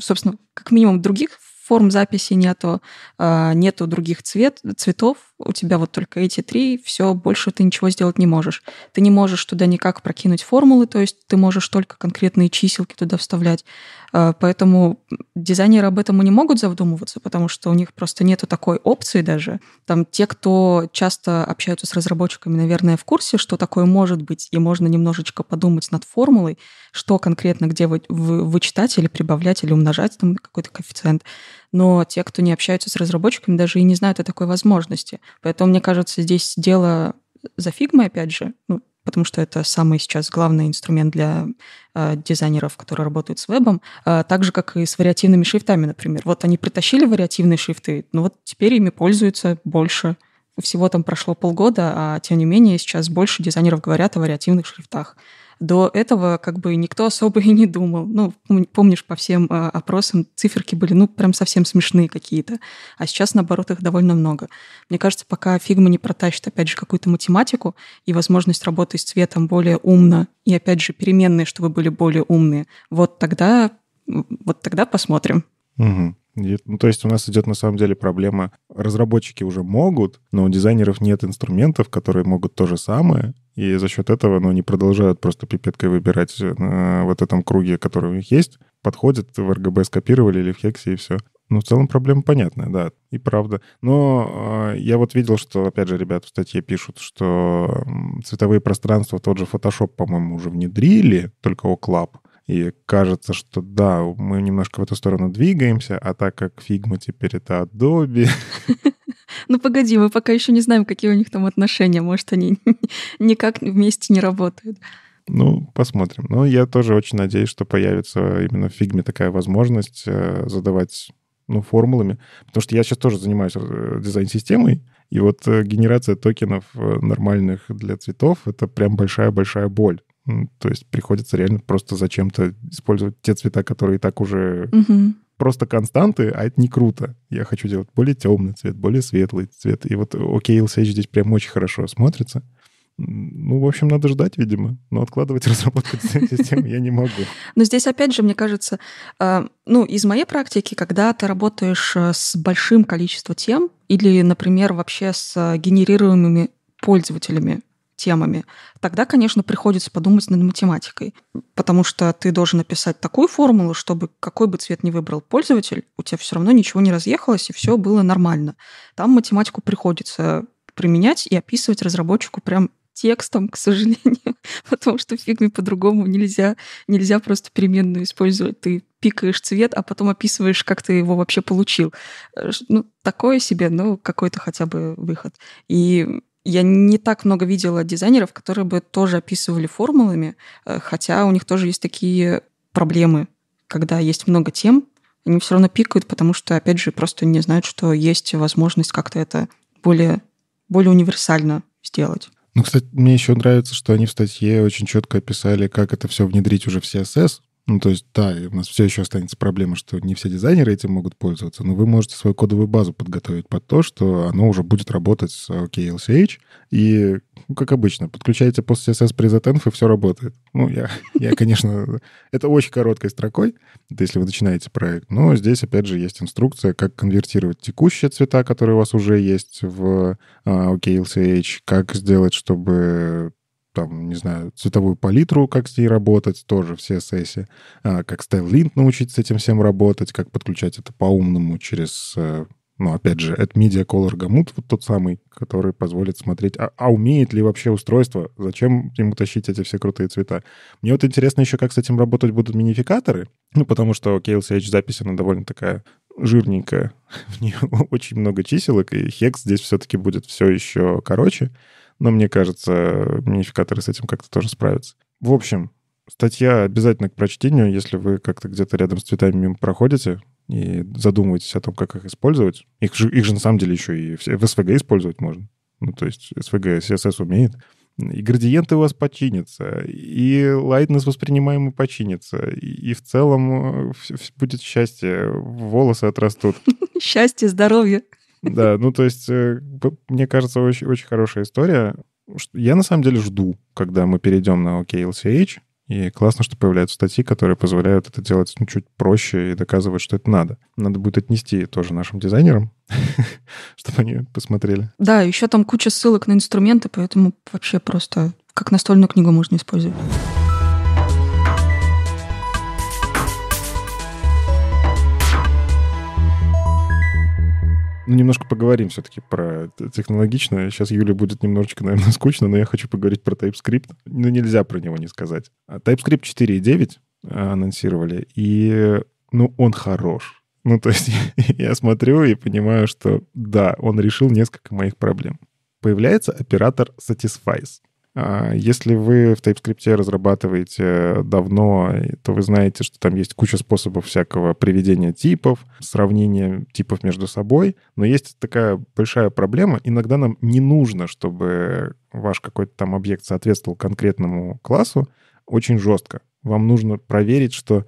собственно, как минимум других форм записи нету, э, нету других цвет, цветов, у тебя вот только эти три, все, больше ты ничего сделать не можешь. Ты не можешь туда никак прокинуть формулы, то есть ты можешь только конкретные чиселки туда вставлять. Э, поэтому дизайнеры об этом и не могут задумываться, потому что у них просто нету такой опции даже. Там те, кто часто общаются с разработчиками, наверное, в курсе, что такое может быть, и можно немножечко подумать над формулой, что конкретно где вы, вы, вычитать или прибавлять или умножать, там какой-то коэффициент но те, кто не общаются с разработчиками, даже и не знают о такой возможности. Поэтому, мне кажется, здесь дело за фигмой, опять же, ну, потому что это самый сейчас главный инструмент для э, дизайнеров, которые работают с вебом, э, так же, как и с вариативными шрифтами, например. Вот они притащили вариативные шрифты, но ну вот теперь ими пользуются больше. Всего там прошло полгода, а тем не менее сейчас больше дизайнеров говорят о вариативных шрифтах. До этого как бы никто особо и не думал. Ну, помнишь, по всем а, опросам циферки были, ну, прям совсем смешные какие-то. А сейчас, наоборот, их довольно много. Мне кажется, пока фигма не протащит, опять же, какую-то математику и возможность работы с цветом более умно, и, опять же, переменные, чтобы были более умные, вот тогда, вот тогда посмотрим. Угу. Ну, то есть у нас идет на самом деле проблема. Разработчики уже могут, но у дизайнеров нет инструментов, которые могут то же самое, и за счет этого ну, они продолжают просто пипеткой выбирать э, вот этом круге, который у них есть, подходят, в RGB скопировали или в HEX и все. Ну, в целом проблема понятная, да, и правда. Но э, я вот видел, что, опять же, ребята в статье пишут, что цветовые пространства тот же Photoshop, по-моему, уже внедрили, только у Club. И кажется, что да, мы немножко в эту сторону двигаемся, а так как Figma теперь это Adobe, Ну погоди, мы пока еще не знаем, какие у них там отношения. Может, они никак вместе не работают. Ну, посмотрим. Но я тоже очень надеюсь, что появится именно в фигме такая возможность э, задавать ну, формулами. Потому что я сейчас тоже занимаюсь э, дизайн-системой, и вот э, генерация токенов нормальных для цветов — это прям большая-большая боль. То есть приходится реально просто зачем-то использовать те цвета, которые и так уже угу просто константы, а это не круто. Я хочу делать более темный цвет, более светлый цвет. И вот окей, okay, LCH здесь прям очень хорошо смотрится. Ну, в общем, надо ждать, видимо. Но откладывать разработку системы я не могу. Но здесь, опять же, мне кажется, э, ну, из моей практики, когда ты работаешь э, с большим количеством тем или, например, вообще с э, генерируемыми пользователями темами, тогда, конечно, приходится подумать над математикой, потому что ты должен написать такую формулу, чтобы какой бы цвет ни выбрал пользователь, у тебя все равно ничего не разъехалось и все было нормально. Там математику приходится применять и описывать разработчику прям текстом, к сожалению, потому что в фигме по-другому нельзя, нельзя просто переменную использовать. Ты пикаешь цвет, а потом описываешь, как ты его вообще получил. Э, ну, такое себе, но ну, какой-то хотя бы выход. И я не так много видела дизайнеров, которые бы тоже описывали формулами, э, хотя у них тоже есть такие проблемы, когда есть много тем, они все равно пикают, потому что, опять же, просто не знают, что есть возможность как-то это более, более универсально сделать. Ну, кстати, мне еще нравится, что они в статье очень четко описали, как это все внедрить уже в CSS, ну, то есть, да, у нас все еще останется проблема, что не все дизайнеры этим могут пользоваться, но вы можете свою кодовую базу подготовить под то, что оно уже будет работать с э, KLCH, и, ну, как обычно, подключаете после CSS presetenf, и все работает. Ну, я, я, конечно, это очень короткой строкой, это если вы начинаете проект, но здесь, опять же, есть инструкция, как конвертировать текущие цвета, которые у вас уже есть в uh, как сделать, чтобы там, не знаю, цветовую палитру, как с ней работать, тоже все сессии, а, как StyleLint научить с этим всем работать, как подключать это по-умному через э, ну, опять же, это Media Color Gamut, вот тот самый, который позволит смотреть, а, а умеет ли вообще устройство, зачем ему тащить эти все крутые цвета. Мне вот интересно еще, как с этим работать будут минификаторы, ну, потому что KLCH-запись, она довольно такая жирненькая, в ней очень много чиселок, и хекс здесь все-таки будет все еще короче. Но мне кажется, минификаторы с этим как-то тоже справятся. В общем, статья обязательно к прочтению, если вы как-то где-то рядом с цветами мимо проходите и задумываетесь о том, как их использовать. Их же, их же на самом деле еще и в СВГ использовать можно. Ну, то есть СВГ CSS умеет. И градиенты у вас починятся, и лайтнес воспринимаемый починится, и, и в целом э, будет счастье, волосы отрастут. Счастье, здоровье. Да, ну то есть, э, мне кажется, очень, очень хорошая история. Я на самом деле жду, когда мы перейдем на OKLCH, и классно, что появляются статьи, которые позволяют это делать ну, чуть проще и доказывать, что это надо. Надо будет отнести тоже нашим дизайнерам, чтобы они посмотрели. Да, еще там куча ссылок на инструменты, поэтому вообще просто как настольную книгу можно использовать. немножко поговорим все-таки про технологичное. Сейчас Юле будет немножечко, наверное, скучно, но я хочу поговорить про TypeScript. Но ну, нельзя про него не сказать. А TypeScript 4.9 э, анонсировали, и, ну, он хорош. Ну, то есть я смотрю и понимаю, что да, он решил несколько моих проблем. Появляется оператор Satisfies. А, если вы в TypeScript разрабатываете давно, то вы знаете, что там есть куча способов всякого приведения типов, сравнения типов между собой. Но есть такая большая проблема. Иногда нам не нужно, чтобы ваш какой-то там объект соответствовал конкретному классу очень жестко. Вам нужно проверить, что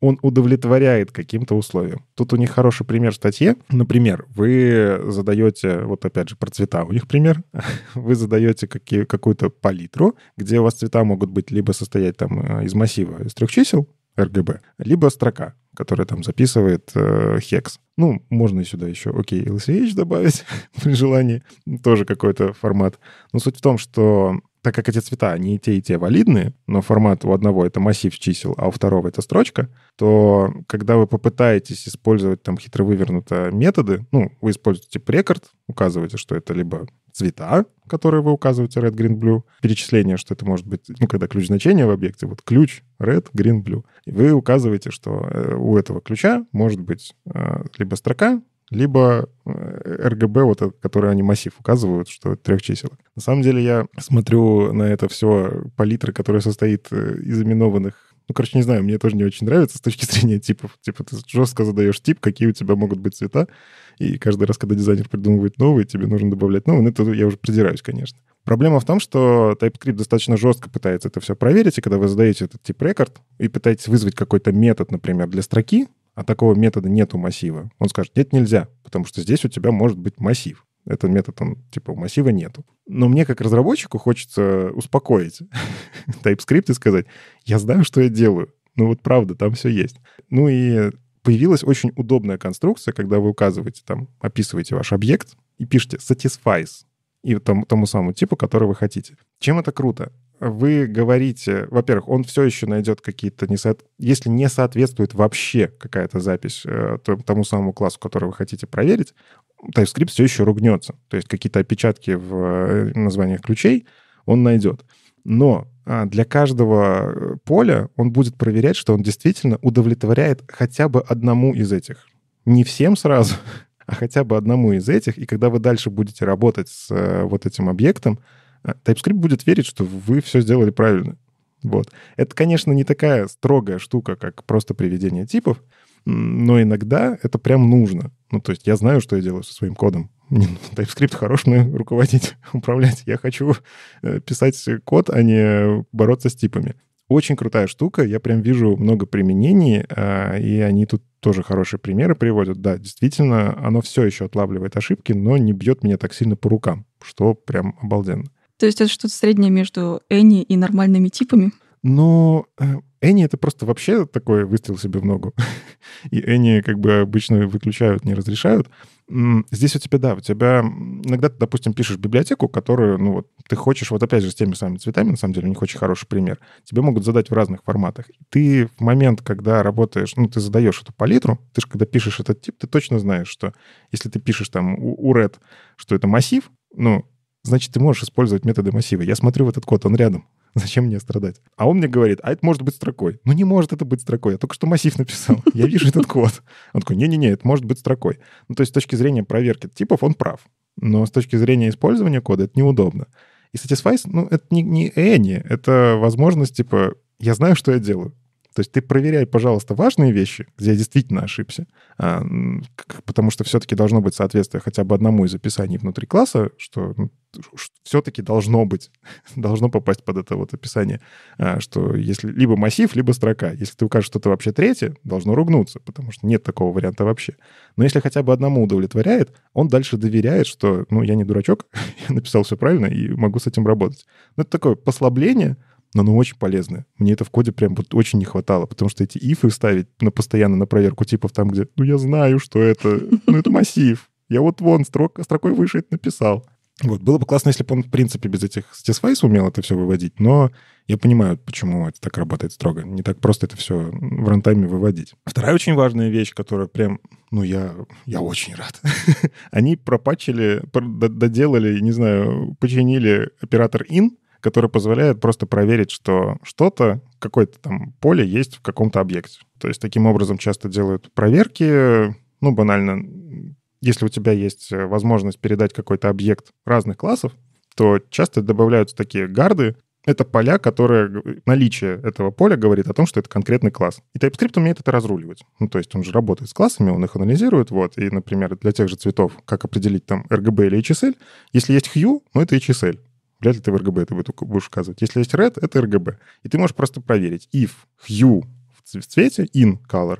он удовлетворяет каким-то условиям. Тут у них хороший пример в статье. Например, вы задаете, вот опять же про цвета у них пример, вы задаете какие, какую-то палитру, где у вас цвета могут быть либо состоять там э, из массива из трех чисел, RGB, либо строка, которая там записывает э, хекс. Ну, можно сюда еще окей, LCH добавить при желании, тоже какой-то формат. Но суть в том, что так как эти цвета, они и те, и те валидны, но формат у одного — это массив чисел, а у второго — это строчка, то когда вы попытаетесь использовать там хитро вывернутые методы, ну, вы используете прекорд, указываете, что это либо цвета, которые вы указываете red, green, blue, перечисление, что это может быть, ну, когда ключ значения в объекте, вот ключ red, green, blue, и вы указываете, что э, у этого ключа может быть э, либо строка, либо RGB э, вот этот, который они массив указывают, что это трех чисел. На самом деле я смотрю на это все палитра, которая состоит э, из именованных ну, короче, не знаю, мне тоже не очень нравится с точки зрения типов. Типа ты жестко задаешь тип, какие у тебя могут быть цвета, и каждый раз, когда дизайнер придумывает новый, тебе нужно добавлять новый. Ну, это я уже придираюсь, конечно. Проблема в том, что TypeScript достаточно жестко пытается это все проверить, и когда вы задаете этот тип рекорд и пытаетесь вызвать какой-то метод, например, для строки, а такого метода нет у массива. Он скажет, нет, нельзя, потому что здесь у тебя может быть массив. Этот метод, он типа массива нету. Но мне как разработчику хочется успокоить TypeScript и сказать, я знаю, что я делаю. Ну вот правда, там все есть. Ну и появилась очень удобная конструкция, когда вы указываете там, описываете ваш объект и пишете satisfies и тому, тому самому типу, который вы хотите. Чем это круто? вы говорите, во-первых, он все еще найдет какие-то, несо... если не соответствует вообще какая-то запись э, тому самому классу, который вы хотите проверить, TypeScript все еще ругнется. То есть какие-то опечатки в э, названиях ключей он найдет. Но а, для каждого поля он будет проверять, что он действительно удовлетворяет хотя бы одному из этих. Не всем сразу, а хотя бы одному из этих. И когда вы дальше будете работать с э, вот этим объектом, а, TypeScript будет верить, что вы все сделали правильно. Вот. Это, конечно, не такая строгая штука, как просто приведение типов, но иногда это прям нужно. Ну, то есть я знаю, что я делаю со своим кодом. TypeScript хорош мне руководить, управлять. Я хочу э, писать код, а не бороться с типами. Очень крутая штука. Я прям вижу много применений, а, и они тут тоже хорошие примеры приводят. Да, действительно, оно все еще отлавливает ошибки, но не бьет меня так сильно по рукам, что прям обалденно. То есть это что-то среднее между Энни и нормальными типами? Но ну, э, Энни это просто вообще такой выстрел себе в ногу. И Энни как бы обычно выключают, не разрешают. Здесь у тебя, да, у тебя иногда ты, допустим, пишешь библиотеку, которую, ну вот, ты хочешь, вот опять же, с теми самыми цветами, на самом деле, у них очень хороший пример. Тебе могут задать в разных форматах. Ты в момент, когда работаешь, ну, ты задаешь эту палитру, ты же, когда пишешь этот тип, ты точно знаешь, что если ты пишешь там у, у red, что это массив, ну, значит, ты можешь использовать методы массива. Я смотрю в этот код, он рядом. Зачем мне страдать? А он мне говорит, а это может быть строкой. Ну не может это быть строкой. Я только что массив написал. Я вижу этот код. Он такой, не-не-не, это может быть строкой. Ну то есть с точки зрения проверки типов он прав. Но с точки зрения использования кода это неудобно. И Satisfice, ну это не, не Эни, это возможность типа, я знаю, что я делаю. То есть ты проверяй, пожалуйста, важные вещи, где я действительно ошибся, а, потому что все-таки должно быть соответствие хотя бы одному из описаний внутри класса, что ну, все-таки должно быть, должно попасть под это вот описание, а, что если либо массив, либо строка. Если ты укажешь что-то вообще третье, должно ругнуться, потому что нет такого варианта вообще. Но если хотя бы одному удовлетворяет, он дальше доверяет, что, ну, я не дурачок, я написал все правильно и могу с этим работать. Но это такое послабление, но оно очень полезное. Мне это в коде прям вот очень не хватало, потому что эти ифы ставить на постоянно на проверку типов там, где, ну, я знаю, что это, ну, это массив, я вот вон строк, строкой выше это написал. Вот. Было бы классно, если бы он, в принципе, без этих Satisfy умел это все выводить, но я понимаю, почему это так работает строго. Не так просто это все в рантайме выводить. Вторая очень важная вещь, которая прям... Ну, я, я очень рад. Они пропачили, доделали, не знаю, починили оператор in, который позволяет просто проверить, что что-то, какое-то там поле есть в каком-то объекте. То есть таким образом часто делают проверки, ну, банально, если у тебя есть э, возможность передать какой-то объект разных классов, то часто добавляются такие гарды. Это поля, которые... Наличие этого поля говорит о том, что это конкретный класс. И TypeScript умеет это разруливать. Ну, то есть он же работает с классами, он их анализирует, вот. И, например, для тех же цветов, как определить там RGB или HSL. Если есть hue, ну, это HSL. Вряд ли ты в RGB это будешь указывать. Если есть red, это RGB. И ты можешь просто проверить. If hue в цвете, in color,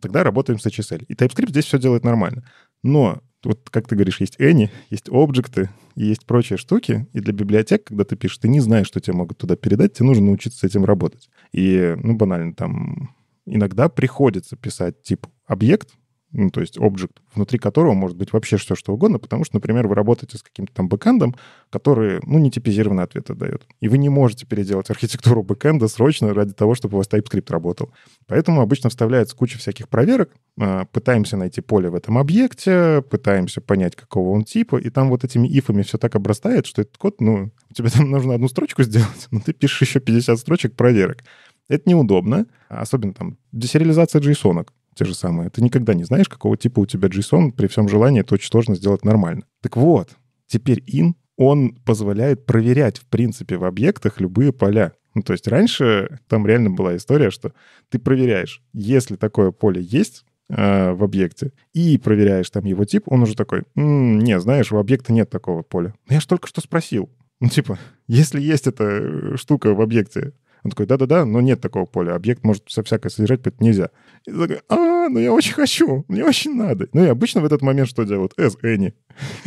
тогда работаем с HSL. И TypeScript здесь все делает нормально. Но вот как ты говоришь, есть Any, есть объекты есть прочие штуки. И для библиотек, когда ты пишешь, ты не знаешь, что тебе могут туда передать, тебе нужно научиться с этим работать. И, ну, банально, там иногда приходится писать тип объект, ну, то есть объект, внутри которого может быть вообще все что угодно, потому что, например, вы работаете с каким-то там бэкэндом, который, ну, не типизированные ответы дает. И вы не можете переделать архитектуру бэкэнда срочно ради того, чтобы у вас TypeScript работал. Поэтому обычно вставляется куча всяких проверок, а, пытаемся найти поле в этом объекте, пытаемся понять, какого он типа, и там вот этими ифами все так обрастает, что этот код, ну, тебе там нужно одну строчку сделать, но ты пишешь еще 50 строчек проверок. Это неудобно, особенно там десериализация json те же самые. Ты никогда не знаешь, какого типа у тебя JSON, при всем желании это очень сложно сделать нормально. Так вот, теперь in, он позволяет проверять, в принципе, в объектах любые поля. Ну, то есть раньше там реально была история, что ты проверяешь, если такое поле есть, э, в объекте и проверяешь там его тип, он уже такой, м не, знаешь, у объекта нет такого поля. Но ну, я же только что спросил. Ну, типа, если есть эта э, штука в объекте, он такой, да-да-да, но нет такого поля. Объект может со всякой содержать, поэтому нельзя. И такой, а, ну я очень хочу, мне очень надо. Ну и обычно в этот момент что делают? Эс, Энни.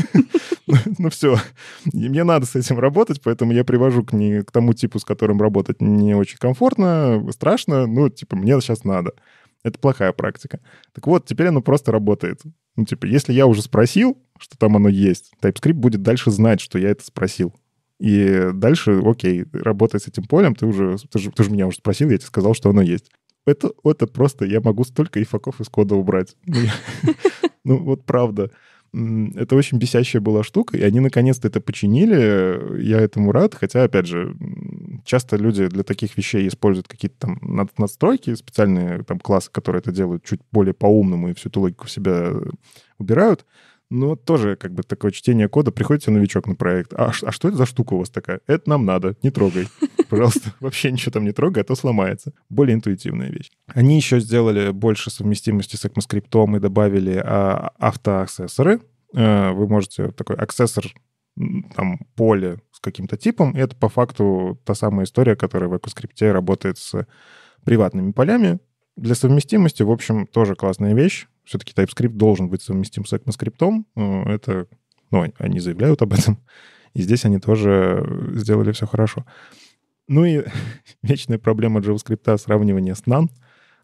Ну все, мне надо с этим работать, поэтому я привожу к, не, к тому типу, с которым работать не очень комфортно, страшно, ну типа мне сейчас надо. Это плохая практика. Так вот, теперь оно просто работает. Ну, типа, если я уже спросил, что там оно есть, TypeScript будет дальше знать, что я это спросил. И дальше, окей, работая с этим полем, ты уже, ты же, ты же меня уже спросил, я тебе сказал, что оно есть. Это, это просто, я могу столько ифаков из кода убрать. Ну, ну вот правда. Это очень бесящая была штука, и они наконец-то это починили. Я этому рад, хотя, опять же, часто люди для таких вещей используют какие-то там надстройки, специальные там классы, которые это делают чуть более по-умному и всю эту логику в себя э, убирают. Ну, тоже как бы такое чтение кода. Приходите новичок на проект. А, а что это за штука у вас такая? Это нам надо, не трогай. Пожалуйста, вообще ничего там не трогай, а то сломается. Более интуитивная вещь. Они еще сделали больше совместимости с ECMAScript и добавили а, автоаксессоры. А, вы можете такой аксессор там поле с каким-то типом. И это по факту та самая история, которая в EcoScript работает с приватными полями. Для совместимости, в общем, тоже классная вещь все-таки TypeScript должен быть совместим с ECMAScript. Э, это, ну, они заявляют об этом. И здесь они тоже сделали все хорошо. Ну и вечная проблема JavaScript сравнивание с NaN,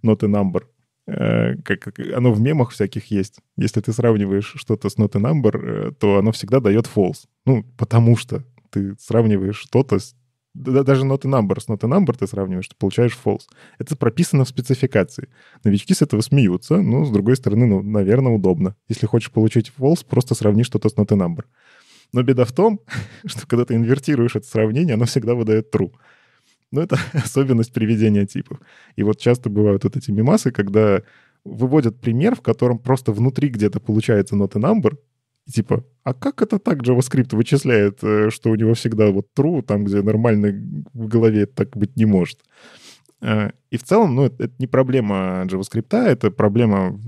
not a number. Э, как, оно в мемах всяких есть. Если ты сравниваешь что-то с not a number, э, то оно всегда дает false. Ну, потому что ты сравниваешь что-то с даже not a number с not a number ты сравниваешь, ты получаешь false. Это прописано в спецификации. Новички с этого смеются, но, с другой стороны, ну, наверное, удобно. Если хочешь получить false, просто сравни что-то с not a number. Но беда в том, что когда ты инвертируешь это сравнение, оно всегда выдает true. Но это особенность приведения типов. И вот часто бывают вот эти мимасы, когда выводят пример, в котором просто внутри где-то получается not a number, типа, а как это так JavaScript вычисляет, э, что у него всегда вот true, там, где нормально в голове так быть не может? Э, и в целом, ну, это, не проблема JavaScript, это проблема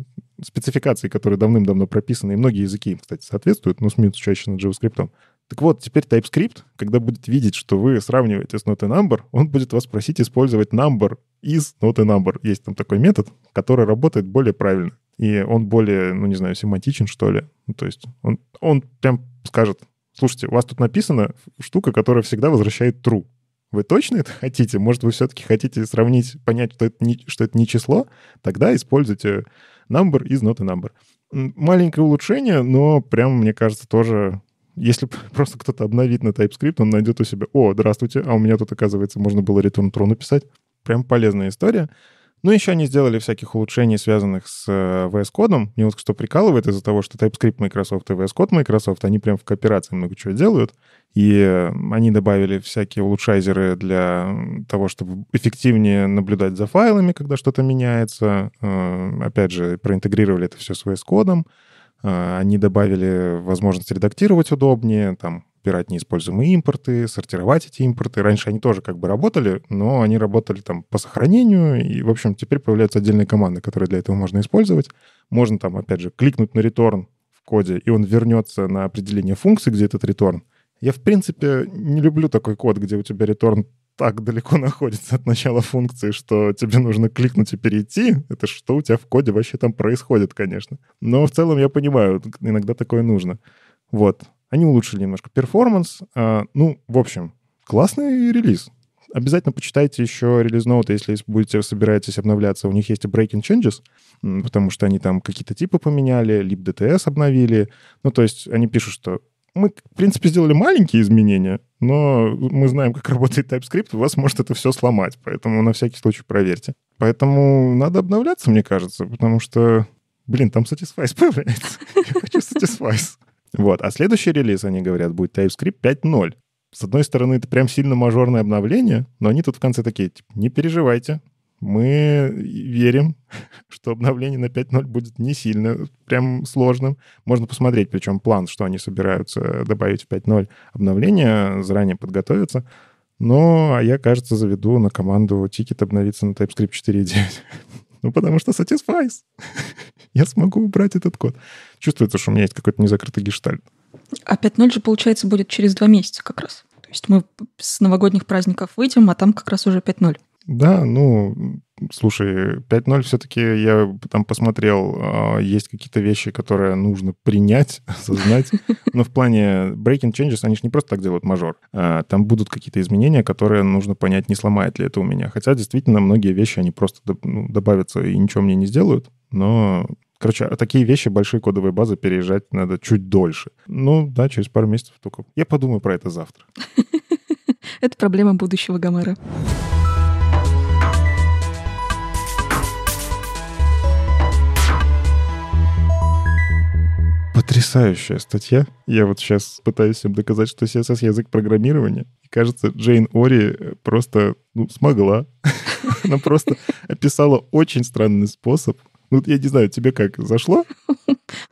спецификации, которые давным-давно прописаны, и многие языки им, кстати, соответствуют, но смеются чаще над JavaScript. Так вот, теперь TypeScript, когда будет видеть, что вы сравниваете с not number, он будет вас просить использовать number из not a number. Есть там такой метод, который работает более правильно. И он более, ну не знаю, семантичен, что ли. Ну, то есть он, он прям скажет, слушайте, у вас тут написана штука, которая всегда возвращает true. Вы точно это хотите? Может, вы все-таки хотите сравнить, понять, что это, не, что это не число? Тогда используйте number is not a number. Маленькое улучшение, но прям, мне кажется, тоже если просто кто-то обновит на TypeScript, он найдет у себя, о, здравствуйте, а у меня тут, оказывается, можно было return true написать. Прям полезная история. Ну, еще они сделали всяких улучшений, связанных с э, VS Code. Мне вот что прикалывает из-за того, что TypeScript Microsoft и VS Code Microsoft, они прям в кооперации много чего делают. И э, они добавили всякие улучшайзеры для того, чтобы эффективнее наблюдать за файлами, когда что-то меняется. Э, опять же, проинтегрировали это все с VS Code. Они добавили возможность редактировать удобнее, там, подбирать неиспользуемые импорты, сортировать эти импорты. Раньше они тоже как бы работали, но они работали там по сохранению, и, в общем, теперь появляются отдельные команды, которые для этого можно использовать. Можно там, опять же, кликнуть на return в коде, и он вернется на определение функции, где этот return. Я, в принципе, не люблю такой код, где у тебя return так далеко находится от начала функции, что тебе нужно кликнуть и перейти. Это что у тебя в коде вообще там происходит, конечно. Но в целом я понимаю, иногда такое нужно. Вот. Они улучшили немножко перформанс. А, ну, в общем, классный релиз. Обязательно почитайте еще релиз ноуты, если будете собираетесь обновляться. У них есть breaking changes, потому что они там какие-то типы поменяли, либо DTS обновили. Ну, то есть они пишут, что мы, в принципе, сделали маленькие изменения, но мы знаем, как работает TypeScript, у вас может это все сломать, поэтому на всякий случай проверьте. Поэтому надо обновляться, мне кажется, потому что, блин, там Satisfice появляется. Я хочу Satisfice. Вот. А следующий релиз, они говорят, будет TypeScript 5.0. С одной стороны, это прям сильно мажорное обновление, но они тут в конце такие, типа, не переживайте, мы верим, что обновление на 5.0 будет не сильно прям сложным. Можно посмотреть, причем план, что они собираются добавить в 5.0 обновление, заранее подготовиться. Но ну, а я, кажется, заведу на команду тикет обновиться на TypeScript 4.9. Ну, потому что Satisfies. Я смогу убрать этот код. Чувствуется, что у меня есть какой-то незакрытый гештальт. А 5.0 же, получается, будет через два месяца как раз. То есть мы с новогодних праздников выйдем, а там как раз уже 5.0. Да, ну, слушай, 5-0 все-таки я там посмотрел, а, есть какие-то вещи, которые нужно принять, осознать. Но в плане breaking changes они же не просто так делают мажор. А, там будут какие-то изменения, которые нужно понять, не сломает ли это у меня. Хотя действительно многие вещи, они просто ну, добавятся и ничего мне не сделают. Но Короче, а такие вещи, большие кодовые базы переезжать надо чуть дольше. Ну, да, через пару месяцев только. Я подумаю про это завтра. Это проблема будущего Гомера. потрясающая статья. Я вот сейчас пытаюсь всем доказать, что CSS — язык программирования. И кажется, Джейн Ори э, просто ну, смогла. Она просто описала очень странный способ. Ну, я не знаю, тебе как, зашло?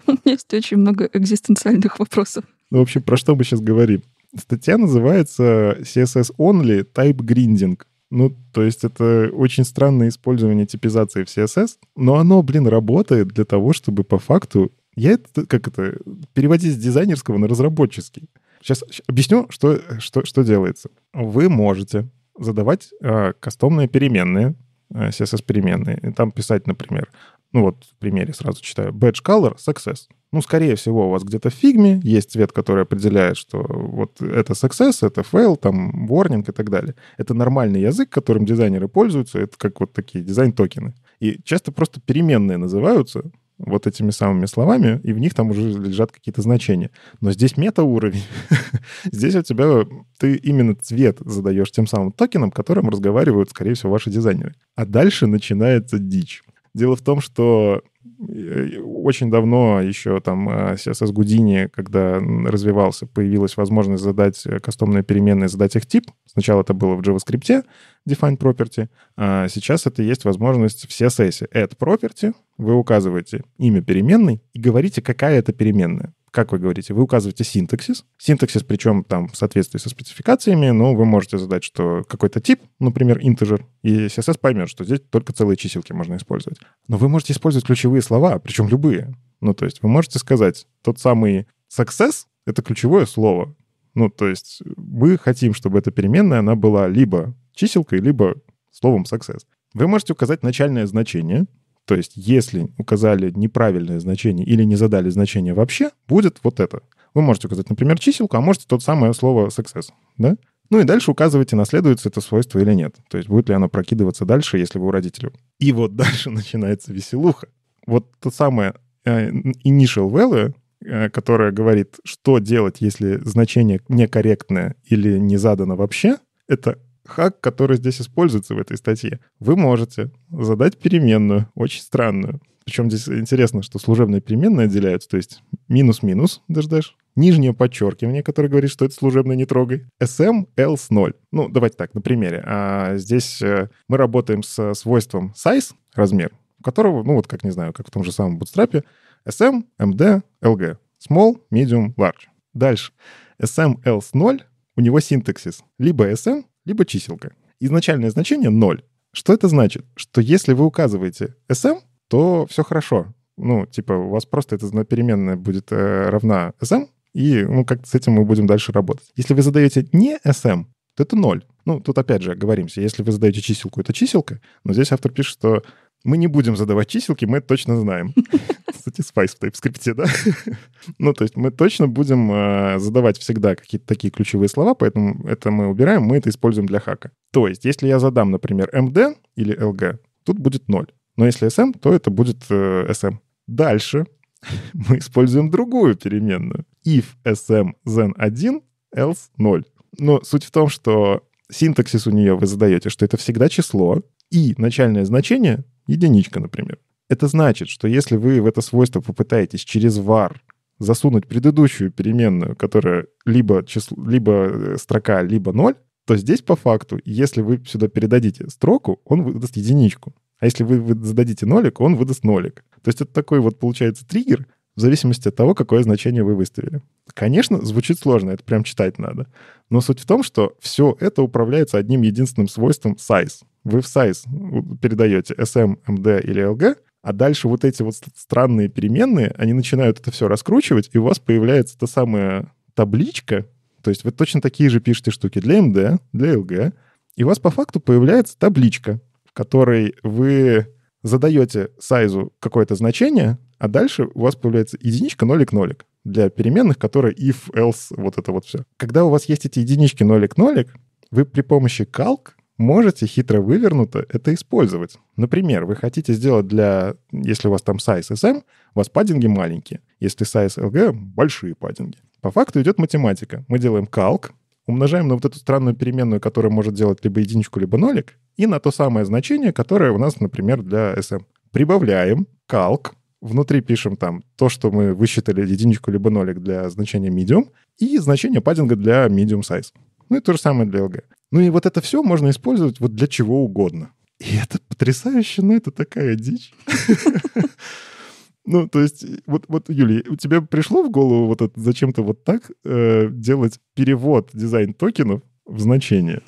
У меня есть очень много экзистенциальных вопросов. Ну, в общем, про что мы сейчас говорим? Статья называется CSS Only Type Grinding. Ну, то есть это очень странное использование типизации в CSS, но оно, блин, работает для того, чтобы по факту я это, как это, переводить с дизайнерского на разработческий. Сейчас объясню, что, что, что делается. Вы можете задавать э, кастомные переменные, э, CSS-переменные, и там писать, например, ну вот в примере сразу читаю, badge color success. Ну, скорее всего, у вас где-то в фигме есть цвет, который определяет, что вот это success, это fail, там warning и так далее. Это нормальный язык, которым дизайнеры пользуются, это как вот такие дизайн-токены. И часто просто переменные называются, вот этими самыми словами, и в них там уже лежат какие-то значения. Но здесь метауровень. здесь у тебя ты именно цвет задаешь тем самым токеном, которым разговаривают, скорее всего, ваши дизайнеры. А дальше начинается дичь. Дело в том, что очень давно, еще там CSS э, Гудини, когда развивался, появилась возможность задать э, кастомные переменные, задать их тип. Сначала это было в JavaScript, define property, а сейчас это есть возможность в CSS. Add property, вы указываете имя переменной и говорите, какая это переменная как вы говорите, вы указываете синтаксис. Синтаксис, причем там в соответствии со спецификациями, Но ну, вы можете задать, что какой-то тип, например, интежер, и CSS поймет, что здесь только целые чиселки можно использовать. Но вы можете использовать ключевые слова, причем любые. Ну, то есть вы можете сказать, тот самый success — это ключевое слово. Ну, то есть мы хотим, чтобы эта переменная, она была либо чиселкой, либо словом success. Вы можете указать начальное значение — то есть если указали неправильное значение или не задали значение вообще, будет вот это. Вы можете указать, например, чиселку, а можете тот самое слово success, да? Ну и дальше указывайте, наследуется это свойство или нет. То есть будет ли оно прокидываться дальше, если вы у родителей. И вот дальше начинается веселуха. Вот то самое э, initial value, э, которая говорит, что делать, если значение некорректное или не задано вообще, это хак, который здесь используется в этой статье. Вы можете задать переменную, очень странную. Причем здесь интересно, что служебные переменные отделяются, то есть минус-минус, дождешь, нижнее подчеркивание, которое говорит, что это служебное не трогай, SM else 0. Ну, давайте так, на примере. А, здесь э, мы работаем с свойством size, размер, у которого, ну вот как, не знаю, как в том же самом Bootstrap, SM, MD, LG. Small, medium, large. Дальше. SM else 0, у него синтаксис либо SM, либо чиселка. Изначальное значение 0. Что это значит? Что если вы указываете SM, то все хорошо. Ну, типа, у вас просто эта переменная будет э, равна SM, и ну, как с этим мы будем дальше работать. Если вы задаете не SM, то это 0. Ну, тут опять же оговоримся, если вы задаете чиселку, это чиселка, но здесь автор пишет, что мы не будем задавать чиселки, мы это точно знаем. Satisfy в TypeScript, да? ну, то есть мы точно будем э, задавать всегда какие-то такие ключевые слова, поэтому это мы убираем, мы это используем для хака. То есть если я задам, например, md или lg, тут будет 0. Но если sm, то это будет э, sm. Дальше мы используем другую переменную. If sm then 1, else 0. Но суть в том, что синтаксис у нее вы задаете, что это всегда число, и начальное значение единичка, например. Это значит, что если вы в это свойство попытаетесь через var засунуть предыдущую переменную, которая либо, число, либо э, строка, либо ноль, то здесь по факту, если вы сюда передадите строку, он выдаст единичку. А если вы зададите нолик, он выдаст нолик. То есть это такой вот получается триггер, в зависимости от того, какое значение вы выставили. Конечно, звучит сложно, это прям читать надо. Но суть в том, что все это управляется одним единственным свойством size вы в size передаете SM, MD или LG, а дальше вот эти вот странные переменные, они начинают это все раскручивать, и у вас появляется та самая табличка, то есть вы точно такие же пишете штуки для MD, для LG, и у вас по факту появляется табличка, в которой вы задаете сайзу какое-то значение, а дальше у вас появляется единичка, нолик, нолик для переменных, которые if, else, вот это вот все. Когда у вас есть эти единички, нолик, нолик, вы при помощи calc можете хитро вывернуто это использовать. Например, вы хотите сделать для... Если у вас там size SM, у вас паддинги маленькие. Если size LG, большие паддинги. По факту идет математика. Мы делаем калк, умножаем на вот эту странную переменную, которая может делать либо единичку, либо нолик, и на то самое значение, которое у нас, например, для SM. Прибавляем калк, внутри пишем там то, что мы высчитали единичку либо нолик для значения medium и значение паддинга для medium size. Ну и то же самое для LG. Ну и вот это все можно использовать вот для чего угодно. И это потрясающе, но это такая дичь. Ну, то есть, вот, вот, Юлия, у тебя пришло в голову вот это, зачем-то вот так э, делать перевод дизайн токенов в значение?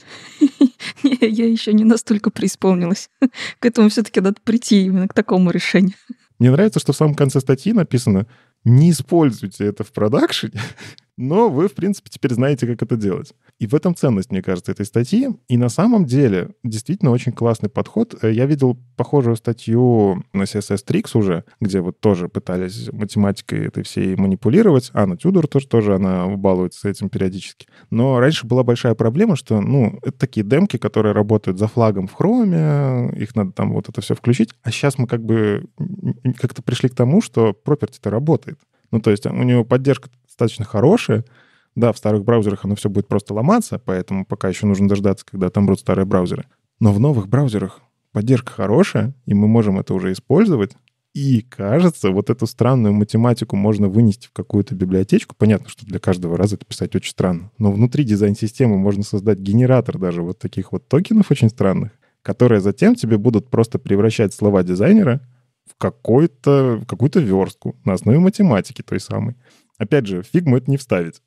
Я еще не настолько преисполнилась. К этому все-таки надо прийти именно к такому решению. Мне нравится, что в самом конце статьи написано, не используйте это в продакшене, но вы, в принципе, теперь знаете, как это делать. И в этом ценность, мне кажется, этой статьи. И на самом деле, действительно, очень классный подход. Э, я видел похожую статью на CSS Tricks уже, где вот тоже пытались математикой этой всей манипулировать. Анна Тюдор тоже, тоже она балуется этим периодически. Но раньше была большая проблема, что, ну, это такие демки, которые работают за флагом в хроме, их надо там вот это все включить. А сейчас мы как бы как-то пришли к тому, что property-то работает. Ну, то есть у него поддержка достаточно хорошая, да, в старых браузерах оно все будет просто ломаться, поэтому пока еще нужно дождаться, когда там будут старые браузеры. Но в новых браузерах поддержка хорошая, и мы можем это уже использовать. И, кажется, вот эту странную математику можно вынести в какую-то библиотечку. Понятно, что для каждого раза это писать очень странно. Но внутри дизайн-системы можно создать генератор даже вот таких вот токенов очень странных, которые затем тебе будут просто превращать слова дизайнера в какую-то какую верстку на основе математики той самой. Опять же, фигму это не вставить.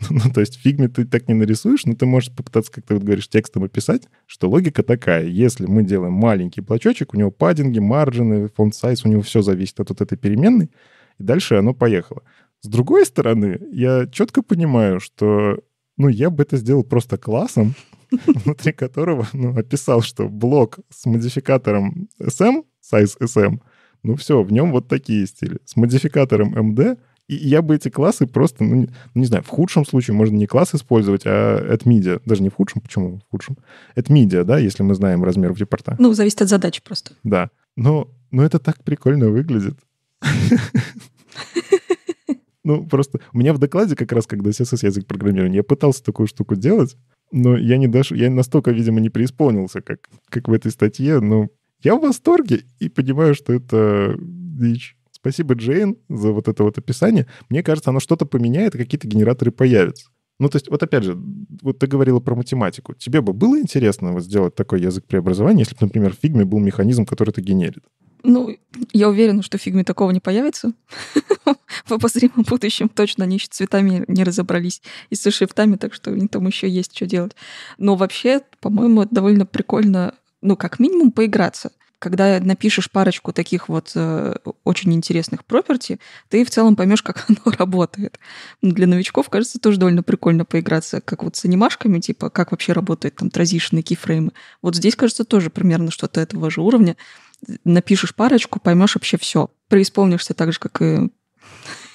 ну, то есть фигме ты так не нарисуешь, но ты можешь попытаться, как ты вот говоришь, текстом описать, что логика такая. Если мы делаем маленький плачочек, у него паддинги, маржины, фонд-сайз, у него все зависит от вот этой переменной, и дальше оно поехало. С другой стороны, я четко понимаю, что ну, я бы это сделал просто классом, внутри которого ну, описал, что блок с модификатором SM, size SM, ну все, в нем вот такие стили. С модификатором MD и я бы эти классы просто, ну не, ну, не знаю, в худшем случае можно не класс использовать, а от media. Даже не в худшем, почему в худшем? От media, да, если мы знаем размер размеров депорта. Ну, зависит от задачи просто. Да. Но, но это так прикольно выглядит. Ну, просто у меня в докладе как раз, когда CSS язык программирования, я пытался такую штуку делать, но я не дош... я настолько, видимо, не преисполнился, как, как в этой статье, но я в восторге и понимаю, что это дичь. Спасибо, Джейн, за вот это вот описание. Мне кажется, оно что-то поменяет, какие-то генераторы появятся. Ну, то есть, вот опять же, вот ты говорила про математику. Тебе бы было интересно вот сделать такой язык преобразования, если бы, например, в фигме был механизм, который это генерит? Ну, я уверена, что в фигме такого не появится. в обозримом будущем точно они еще цветами не разобрались и со шрифтами, так что им там еще есть что делать. Но вообще, по-моему, это довольно прикольно, ну, как минимум, поиграться — когда напишешь парочку таких вот э, очень интересных проперти, ты в целом поймешь, как оно работает. Ну, для новичков, кажется, тоже довольно прикольно поиграться, как вот с анимашками, типа, как вообще работают там транзишные кейфреймы. Вот здесь, кажется, тоже примерно что-то этого же уровня. Напишешь парочку, поймешь вообще все. Преисполнишься так же, как и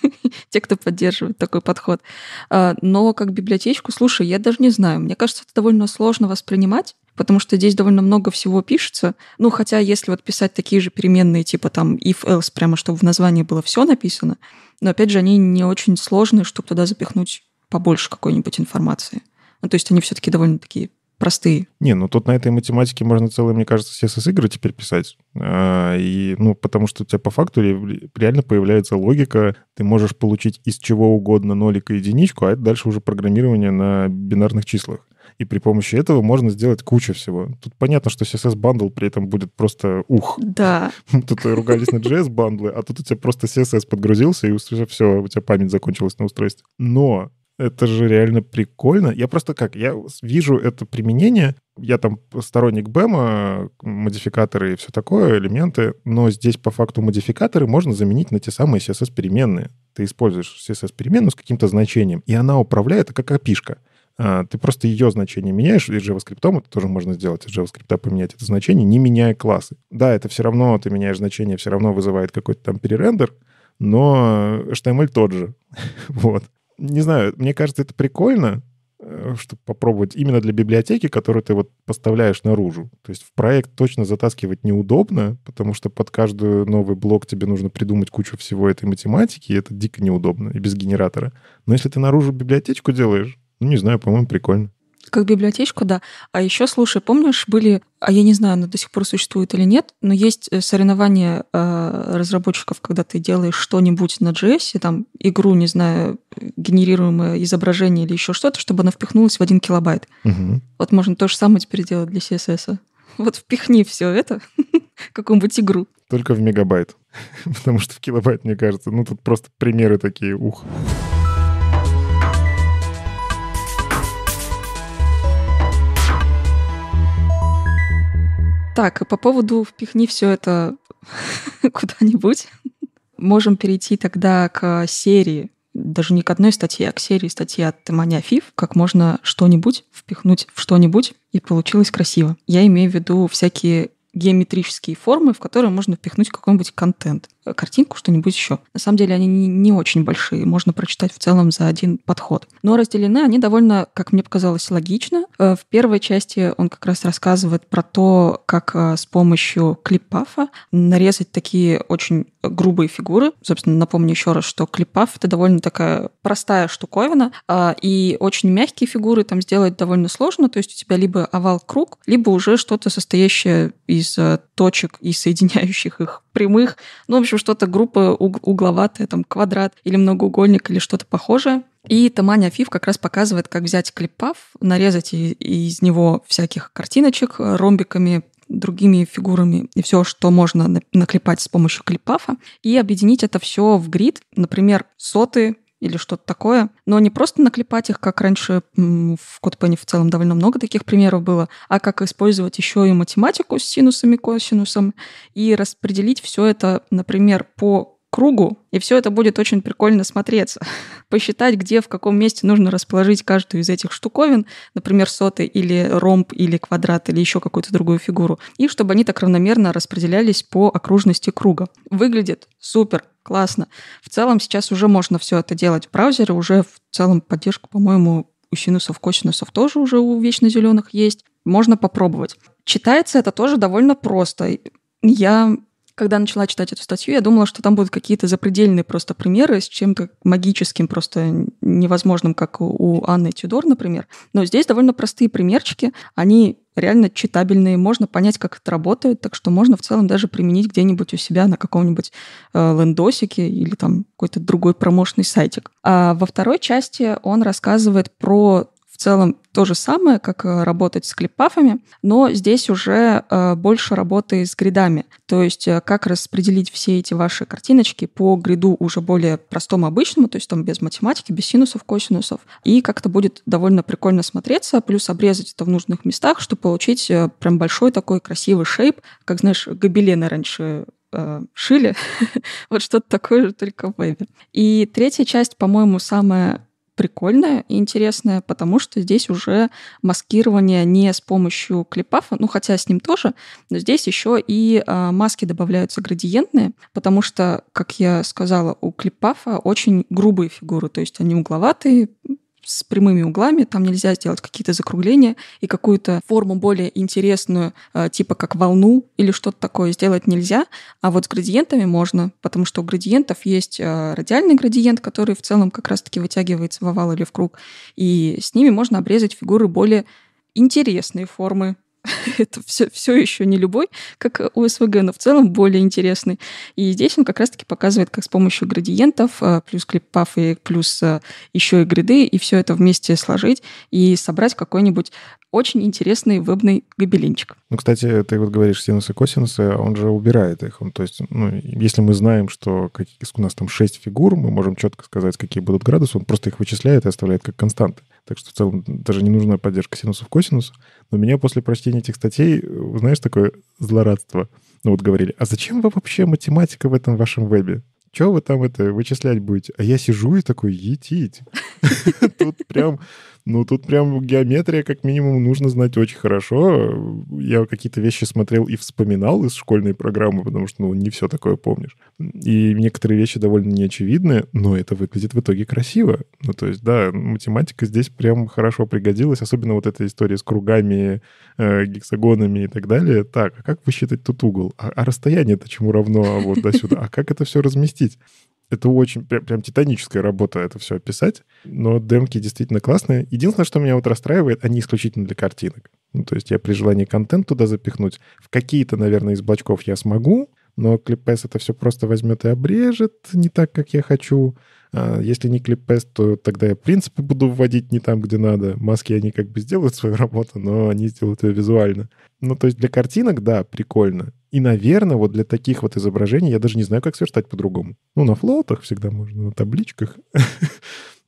те, кто поддерживает такой подход. А, но как библиотечку, слушай, я даже не знаю, мне кажется, это довольно сложно воспринимать, потому что здесь довольно много всего пишется. Ну, хотя если вот писать такие же переменные, типа там if-else, прямо чтобы в названии было все написано, но опять же они не очень сложные, чтобы туда запихнуть побольше какой-нибудь информации. Ну, то есть они все-таки довольно такие простые. Не, ну тут на этой математике можно целые, мне кажется, все игры теперь писать. А, и, ну, потому что у тебя по факту реально появляется логика, ты можешь получить из чего угодно нолик и единичку, а это дальше уже программирование на бинарных числах. И при помощи этого можно сделать кучу всего. Тут понятно, что CSS-бандл при этом будет просто ух. Да. Тут ругались на JS-бандлы, а тут у тебя просто CSS подгрузился, и все, у тебя память закончилась на устройстве. Но это же реально прикольно. Я просто как, я вижу это применение, я там сторонник БЭМа, модификаторы и все такое, элементы, но здесь по факту модификаторы можно заменить на те самые CSS-переменные. Ты используешь CSS-переменную с каким-то значением, и она управляет как опишка. А, ты просто ее значение меняешь, и JavaScript это тоже можно сделать, из JavaScript поменять это значение, не меняя классы. Да, это все равно, ты меняешь значение, все равно вызывает какой-то там перерендер, но HTML тот же. вот. Не знаю, мне кажется, это прикольно, э, чтобы попробовать именно для библиотеки, которую ты вот поставляешь наружу. То есть в проект точно затаскивать неудобно, потому что под каждый новый блок тебе нужно придумать кучу всего этой математики, и это дико неудобно, и без генератора. Но если ты наружу библиотечку делаешь, ну, не знаю, по-моему, прикольно. Как библиотечку, да. А еще, слушай, помнишь, были, а я не знаю, она до сих пор существует или нет, но есть э, соревнования э, разработчиков, когда ты делаешь что-нибудь на JS, там игру, не знаю, генерируемое изображение или еще что-то, чтобы она впихнулась в один килобайт. Угу. Вот можно то же самое теперь делать для CSS. Вот впихни все это, какую-нибудь игру. Только в мегабайт. Потому что в килобайт, мне кажется, ну тут просто примеры такие, ух. Так, по поводу «впихни все это куда-нибудь», можем перейти тогда к серии, даже не к одной статье, а к серии статьи от Маня Фиф, как можно что-нибудь впихнуть в что-нибудь, и получилось красиво. Я имею в виду всякие геометрические формы, в которые можно впихнуть какой-нибудь контент. Э, картинку, что-нибудь еще. На самом деле они не, не очень большие, можно прочитать в целом за один подход. Но разделены они довольно, как мне показалось, логично. Э, в первой части он как раз рассказывает про то, как э, с помощью клипафа нарезать такие очень грубые фигуры. Собственно, напомню еще раз, что клипаф — это довольно такая простая штуковина, а, и очень мягкие фигуры там сделать довольно сложно, то есть у тебя либо овал-круг, либо уже что-то состоящее из точек и соединяющих их прямых. Ну, в общем, что-то группа угловатая, там, квадрат или многоугольник или что-то похожее. И Таманя Афиф как раз показывает, как взять клипав, нарезать из него всяких картиночек э, ромбиками, другими фигурами и все, что можно наклепать с помощью клипафа, и объединить это все в грид, например, соты, или что-то такое. Но не просто наклепать их, как раньше в Котпене в целом довольно много таких примеров было, а как использовать еще и математику с синусами, косинусом и распределить все это, например, по кругу, и все это будет очень прикольно смотреться. Посчитать, где, в каком месте нужно расположить каждую из этих штуковин, например, соты или ромб, или квадрат, или еще какую-то другую фигуру, и чтобы они так равномерно распределялись по окружности круга. Выглядит супер, классно. В целом сейчас уже можно все это делать в браузере, уже в целом поддержку, по-моему, у синусов, косинусов тоже уже у вечно зеленых есть. Можно попробовать. Читается это тоже довольно просто. Я когда начала читать эту статью, я думала, что там будут какие-то запредельные просто примеры с чем-то магическим, просто невозможным, как у Анны Тюдор, например. Но здесь довольно простые примерчики. Они реально читабельные, можно понять, как это работает, так что можно в целом даже применить где-нибудь у себя на каком-нибудь э, лендосике или там какой-то другой промошный сайтик. А во второй части он рассказывает про целом то же самое, как э, работать с клипафами, но здесь уже э, больше работы с гридами. То есть э, как распределить все эти ваши картиночки по гриду уже более простому, обычному, то есть там без математики, без синусов, косинусов. И как-то будет довольно прикольно смотреться, плюс обрезать это в нужных местах, чтобы получить прям большой такой красивый шейп, как, знаешь, гобелены раньше шили. вот что-то такое же, только в вебе. И третья часть, по-моему, самая прикольная и интересная, потому что здесь уже маскирование не с помощью клипафа, ну хотя с ним тоже, но здесь еще и э, маски добавляются градиентные, потому что, как я сказала, у клипафа очень грубые фигуры, то есть они угловатые, с прямыми углами, там нельзя сделать какие-то закругления и какую-то форму более интересную, э, типа как волну или что-то такое сделать нельзя, а вот с градиентами можно, потому что у градиентов есть э, радиальный градиент, который в целом как раз-таки вытягивается в овал или в круг, и с ними можно обрезать фигуры более интересные формы, это все, все еще не любой, как у СВГ, но в целом более интересный. И здесь он как раз-таки показывает, как с помощью градиентов, э, плюс клипаф и плюс э, еще и гриды, и все это вместе сложить и собрать какой-нибудь очень интересный вебный гобелинчик. Ну, кстати, ты вот говоришь синусы и косинусы, э, он же убирает их. Он, то есть, ну, если мы знаем, что какие, у нас там шесть фигур, мы можем четко сказать, какие будут градусы, он просто их вычисляет и оставляет как константы. Так что в целом даже не нужна поддержка синусов косинус. Но меня после прочтения этих статей, э, знаешь, такое злорадство. Ну вот говорили, а зачем вы вообще математика в этом вашем вебе? Чего вы там это вычислять будете? А я сижу и такой, етить. Тут прям, ну, тут прям геометрия, как минимум, нужно знать очень хорошо. Я какие-то вещи смотрел и вспоминал из школьной программы, потому что, ну, не все такое помнишь. И некоторые вещи довольно неочевидны, но это выглядит в итоге красиво. Ну, то есть, да, математика здесь прям хорошо пригодилась, особенно вот эта история с кругами, э, гексагонами и так далее. Так, а как высчитать тут угол? А, а расстояние-то чему равно? А вот до сюда. А как это все разместить? это очень прям, прям титаническая работа это все описать. Но демки действительно классные. Единственное, что меня вот расстраивает, они исключительно для картинок. Ну, то есть я при желании контент туда запихнуть. В какие-то, наверное, из блочков я смогу, но клипес это все просто возьмет и обрежет не так, как я хочу. А если не клипес, то тогда я принципы буду вводить не там, где надо. Маски, они как бы сделают свою работу, но они сделают ее визуально. Ну, то есть для картинок, да, прикольно. И, наверное, вот для таких вот изображений я даже не знаю, как сверстать по-другому. Ну, на флотах всегда можно, на табличках.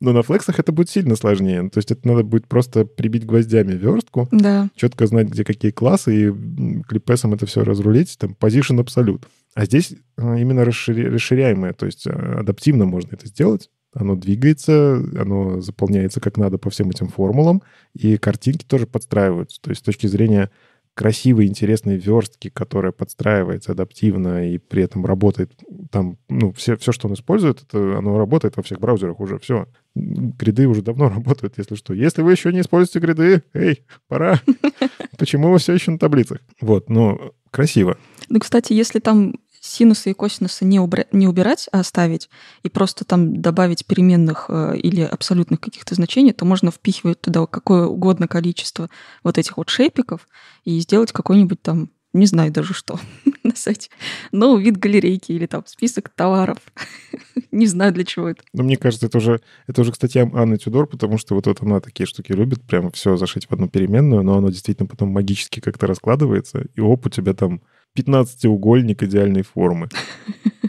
Но на флексах это будет сильно сложнее. То есть это надо будет просто прибить гвоздями верстку, да. четко знать, где какие классы, и клипесом это все разрулить, там, position абсолют. А здесь э, именно расширяемое, то есть э, адаптивно можно это сделать. Оно двигается, оно заполняется как надо по всем этим формулам, и картинки тоже подстраиваются. То есть с точки зрения красивой, интересной верстки, которая подстраивается адаптивно и при этом работает там, ну, все, все что он использует, это, оно работает во всех браузерах уже, все. Гриды уже давно работают, если что. Если вы еще не используете гриды, эй, пора. Почему вы все еще на таблицах? Вот, ну, красиво. Ну, кстати, если там синусы и косинусы не, убра- не убирать, а оставить, и просто там добавить переменных э, или абсолютных каких-то значений, то можно впихивать туда какое угодно количество вот этих вот шейпиков и сделать какой-нибудь там не знаю даже что на сайте. Но вид галерейки или там список товаров. не знаю, для чего это. Но ну, мне кажется, это уже, это уже к статьям Анны Тюдор, потому что вот вот она такие штуки любит, прям все зашить в одну переменную, но оно действительно потом магически как-то раскладывается, и оп, у тебя там пятнадцатиугольник идеальной формы.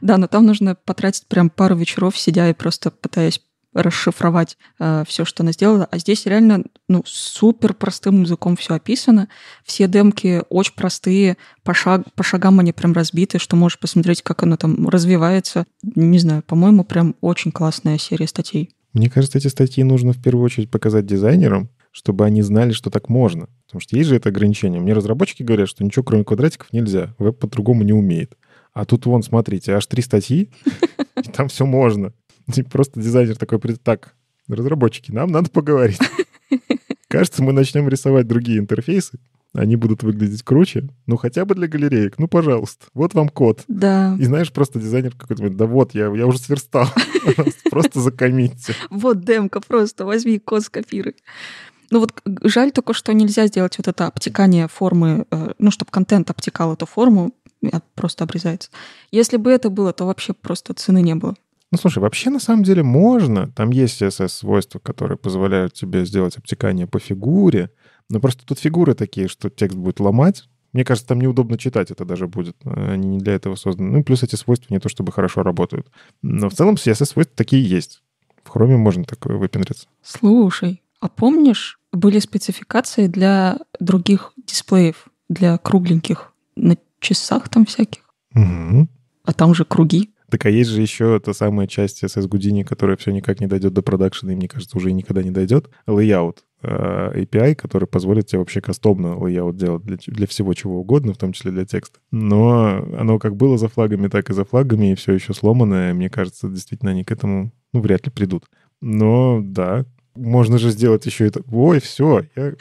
Да, но там нужно потратить прям пару вечеров, сидя и просто пытаясь расшифровать э, все, что она сделала. А здесь реально ну, супер простым языком все описано. Все демки очень простые, по, шаг, по шагам они прям разбиты, что можешь посмотреть, как оно там развивается. Не знаю, по-моему, прям очень классная серия статей. Мне кажется, эти статьи нужно в первую очередь показать дизайнерам, чтобы они знали, что так можно. Потому что есть же это ограничение. Мне разработчики говорят, что ничего кроме квадратиков нельзя. Веб по-другому не умеет. А тут вон, смотрите, аж три статьи, и там все можно. И просто дизайнер такой, так, разработчики, нам надо поговорить. Кажется, мы начнем рисовать другие интерфейсы, они будут выглядеть круче, ну хотя бы для галереек, ну пожалуйста, вот вам код. Да. И знаешь, просто дизайнер какой-то говорит, да вот, я, я уже сверстал, просто закомите. Вот демка, просто возьми код, скопируй. Ну вот жаль только, что нельзя сделать вот это обтекание формы, э, ну, чтобы контент обтекал эту форму, просто обрезается. Если бы это было, то вообще просто цены не было. Ну, слушай, вообще на самом деле можно. Там есть CSS-свойства, которые позволяют тебе сделать обтекание по фигуре. Но просто тут фигуры такие, что текст будет ломать. Мне кажется, там неудобно читать это даже будет. Э, они не для этого созданы. Ну, и плюс эти свойства не то чтобы хорошо работают. Но в целом CSS-свойства такие есть. В хроме можно такое выпендриться. Слушай, а помнишь, были спецификации для других дисплеев, для кругленьких, на часах там всяких? Угу. А там же круги. Так а есть же еще та самая часть SS Гудини, которая все никак не дойдет до продакшена, и мне кажется, уже и никогда не дойдет. Layout э, API, который позволит тебе вообще кастомно layout делать для, для всего чего угодно, в том числе для текста. Но оно как было за флагами, так и за флагами, и все еще сломанное. Мне кажется, действительно они к этому, ну, вряд ли придут. Но да, можно же сделать еще это. Ой, все, я...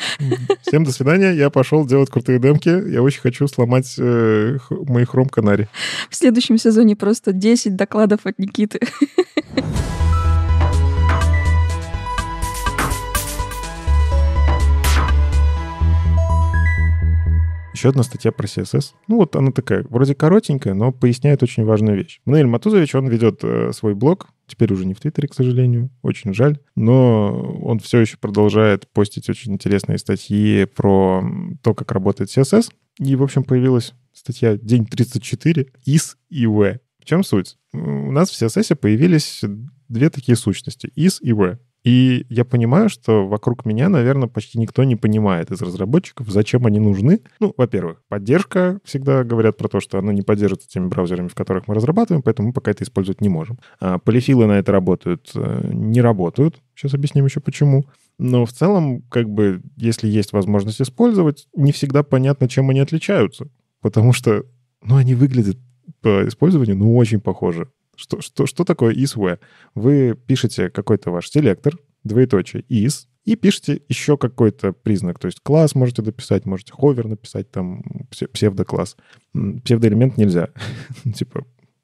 всем до свидания, я пошел делать крутые демки, я очень хочу сломать э, х... мои хром-канари. В следующем сезоне просто 10 докладов от Никиты. Еще одна статья про CSS. Ну вот она такая, вроде коротенькая, но поясняет очень важную вещь. Мануэль Матузович, он ведет э, свой блог, теперь уже не в Твиттере, к сожалению, очень жаль, но он все еще продолжает постить очень интересные статьи про то, как работает CSS. И, в общем, появилась статья «День 34. из и В». В чем суть? У нас в CSS появились две такие сущности — is и w. И я понимаю, что вокруг меня, наверное, почти никто не понимает из разработчиков, зачем они нужны. Ну, во-первых, поддержка. Всегда говорят про то, что она не поддерживается теми браузерами, в которых мы разрабатываем, поэтому мы пока это использовать не можем. А полифилы на это работают, э, не работают. Сейчас объясним еще почему. Но в целом, как бы, если есть возможность использовать, не всегда понятно, чем они отличаются. Потому что, ну, они выглядят по использованию, ну, очень похоже. Что, что, что такое isWare? Вы пишете какой-то ваш селектор, двоеточие, is, и пишете еще какой-то признак. То есть класс можете дописать, можете ховер написать, там псевдокласс. Псевдоэлемент нельзя. Типа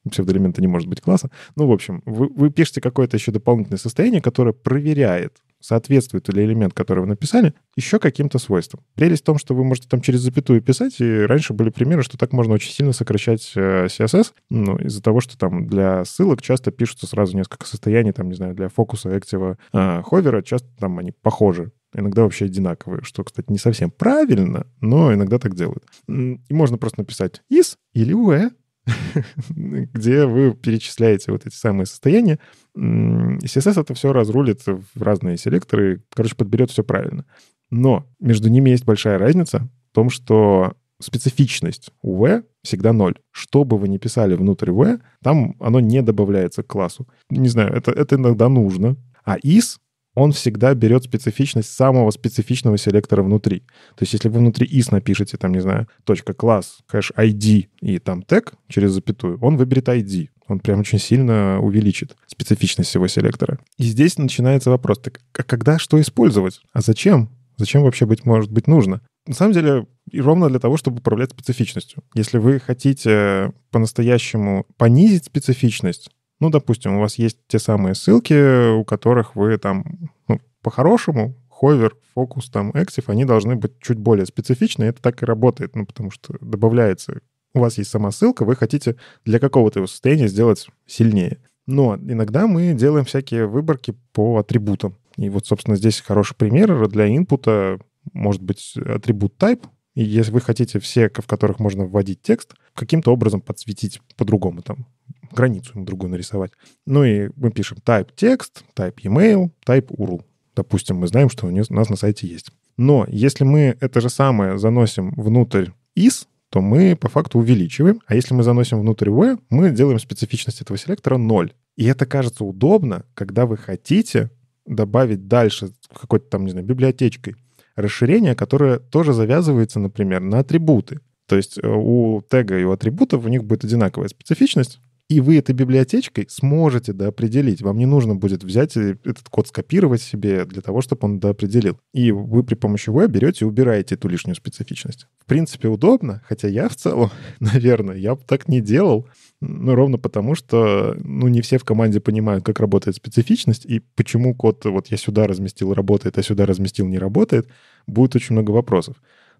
псевдоэлемента не может быть класса. Ну, в общем, вы, вы пишете какое-то еще дополнительное состояние, которое проверяет соответствует или элемент, который вы написали, еще каким-то свойством. Прелесть в том, что вы можете там через запятую писать, и раньше были примеры, что так можно очень сильно сокращать э, CSS, ну, из-за того, что там для ссылок часто пишутся сразу несколько состояний, там, не знаю, для фокуса, актива, э, ховера, часто там они похожи иногда вообще одинаковые, что, кстати, не совсем правильно, но иногда так делают. И можно просто написать is или ue, где вы перечисляете вот эти самые состояния. CSS это все разрулит в разные селекторы, короче, подберет все правильно. Но между ними есть большая разница в том, что специфичность UV всегда ноль. Что бы вы ни писали внутрь UV, там оно не добавляется к классу. Не знаю, это, это иногда нужно. А из он всегда берет специфичность самого специфичного селектора внутри. То есть если вы внутри is напишете, там, не знаю, точка класс, хэш ID и там тег через запятую, он выберет ID. Он прям очень сильно увеличит специфичность всего селектора. И здесь начинается вопрос, так а когда что использовать? А зачем? Зачем вообще быть может быть нужно? На самом деле, и ровно для того, чтобы управлять специфичностью. Если вы хотите по-настоящему понизить специфичность, ну, допустим, у вас есть те самые ссылки, у которых вы там, ну, по-хорошему, ховер, фокус, там, эксив, они должны быть чуть более специфичны, это так и работает, ну, потому что добавляется, у вас есть сама ссылка, вы хотите для какого-то его состояния сделать сильнее. Но иногда мы делаем всякие выборки по атрибутам. И вот, собственно, здесь хороший пример для инпута может быть атрибут type, и если вы хотите все, в которых можно вводить текст, каким-то образом подсветить по-другому там границу ему другую нарисовать. Ну и мы пишем type текст, type email, type URL. Допустим, мы знаем, что у нас на сайте есть. Но если мы это же самое заносим внутрь is, то мы по факту увеличиваем. А если мы заносим внутрь where, мы делаем специфичность этого селектора 0. И это кажется удобно, когда вы хотите добавить дальше какой-то там, не знаю, библиотечкой расширение, которое тоже завязывается, например, на атрибуты. То есть э, у тега и у атрибутов у них будет одинаковая специфичность, и вы этой библиотечкой сможете доопределить. Вам не нужно будет взять э, этот код, скопировать себе для того, чтобы он доопределил. И вы при помощи web берете и убираете эту лишнюю специфичность. В принципе, удобно, хотя я в целом, наверное, я бы так не делал. Ну, ровно потому, что ну, не все в команде понимают, как работает специфичность и почему код вот я сюда разместил работает, а сюда разместил не работает, будет очень много вопросов.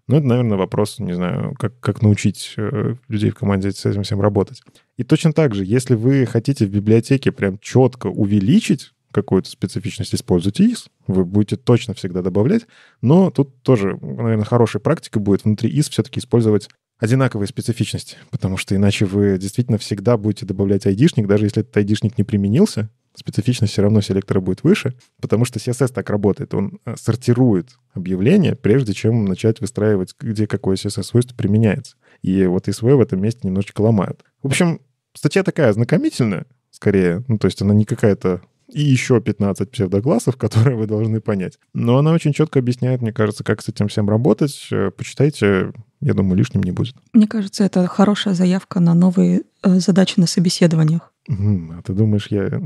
Ну это, наверное, вопрос, не знаю, как, как научить э, людей в команде с этим всем работать. И точно так же, если вы хотите в библиотеке прям четко увеличить какую-то специфичность, используйте из, вы будете точно всегда добавлять, но тут тоже, наверное, хорошей практикой будет внутри из все-таки использовать одинаковые специфичности, потому что иначе вы действительно всегда будете добавлять айдишник, даже если этот айдишник не применился, специфичность все равно селектора будет выше, потому что CSS так работает. Он э, сортирует объявления, прежде чем начать выстраивать, где какое CSS-свойство применяется. И вот SVO в этом месте немножечко ломают. В общем, статья такая ознакомительная, скорее. Ну, то есть она не какая-то и еще 15 псевдогласов, которые вы должны понять. Но она очень четко объясняет, мне кажется, как с этим всем работать. Э, почитайте, я думаю, лишним не будет. Мне кажется, это хорошая заявка на новые э, задачи на собеседованиях. А ты думаешь, я...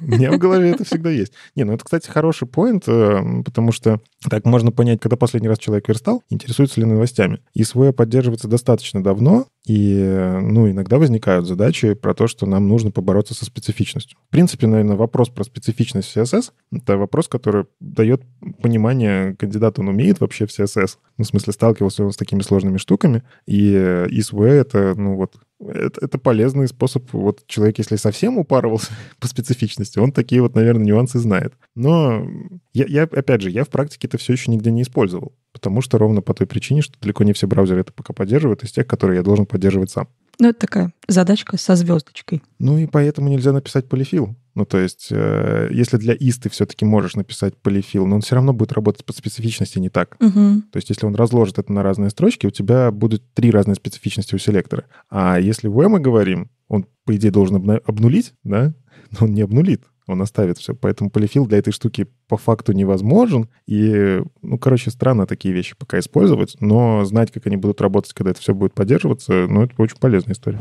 У меня в голове это всегда есть. Не, ну это, кстати, хороший поинт, э, потому что так можно понять, когда последний раз человек верстал, интересуется ли новостями. И свое поддерживается достаточно давно, и, ну, иногда возникают задачи про то, что нам нужно побороться со специфичностью. В принципе, наверное, вопрос про специфичность CSS — это вопрос, который дает понимание, кандидат он умеет вообще в CSS. Ну, в смысле, сталкивался он с такими сложными штуками. И SWE — это, ну, вот это, это полезный способ. Вот человек, если совсем упарывался по специфичности, он такие вот, наверное, нюансы знает. Но я, я опять же, я в практике это все еще нигде не использовал потому что ровно по той причине, что далеко не все браузеры это пока поддерживают из тех, которые я должен поддерживать сам. Ну, это такая задачка со звездочкой. Ну и поэтому нельзя написать полифил. Ну, то есть, э, если для ИС ты все-таки можешь написать полифил, но он все равно будет работать по специфичности не так. Угу. То есть, если он разложит это на разные строчки, у тебя будут три разные специфичности у селектора. А если в мы говорим, он, по идее, должен обнулить, да, но он не обнулит он оставит все. Поэтому полифил для этой штуки по факту невозможен. И, ну, короче, странно такие вещи пока использовать, но знать, как они будут работать, когда это все будет поддерживаться, ну, это очень полезная история.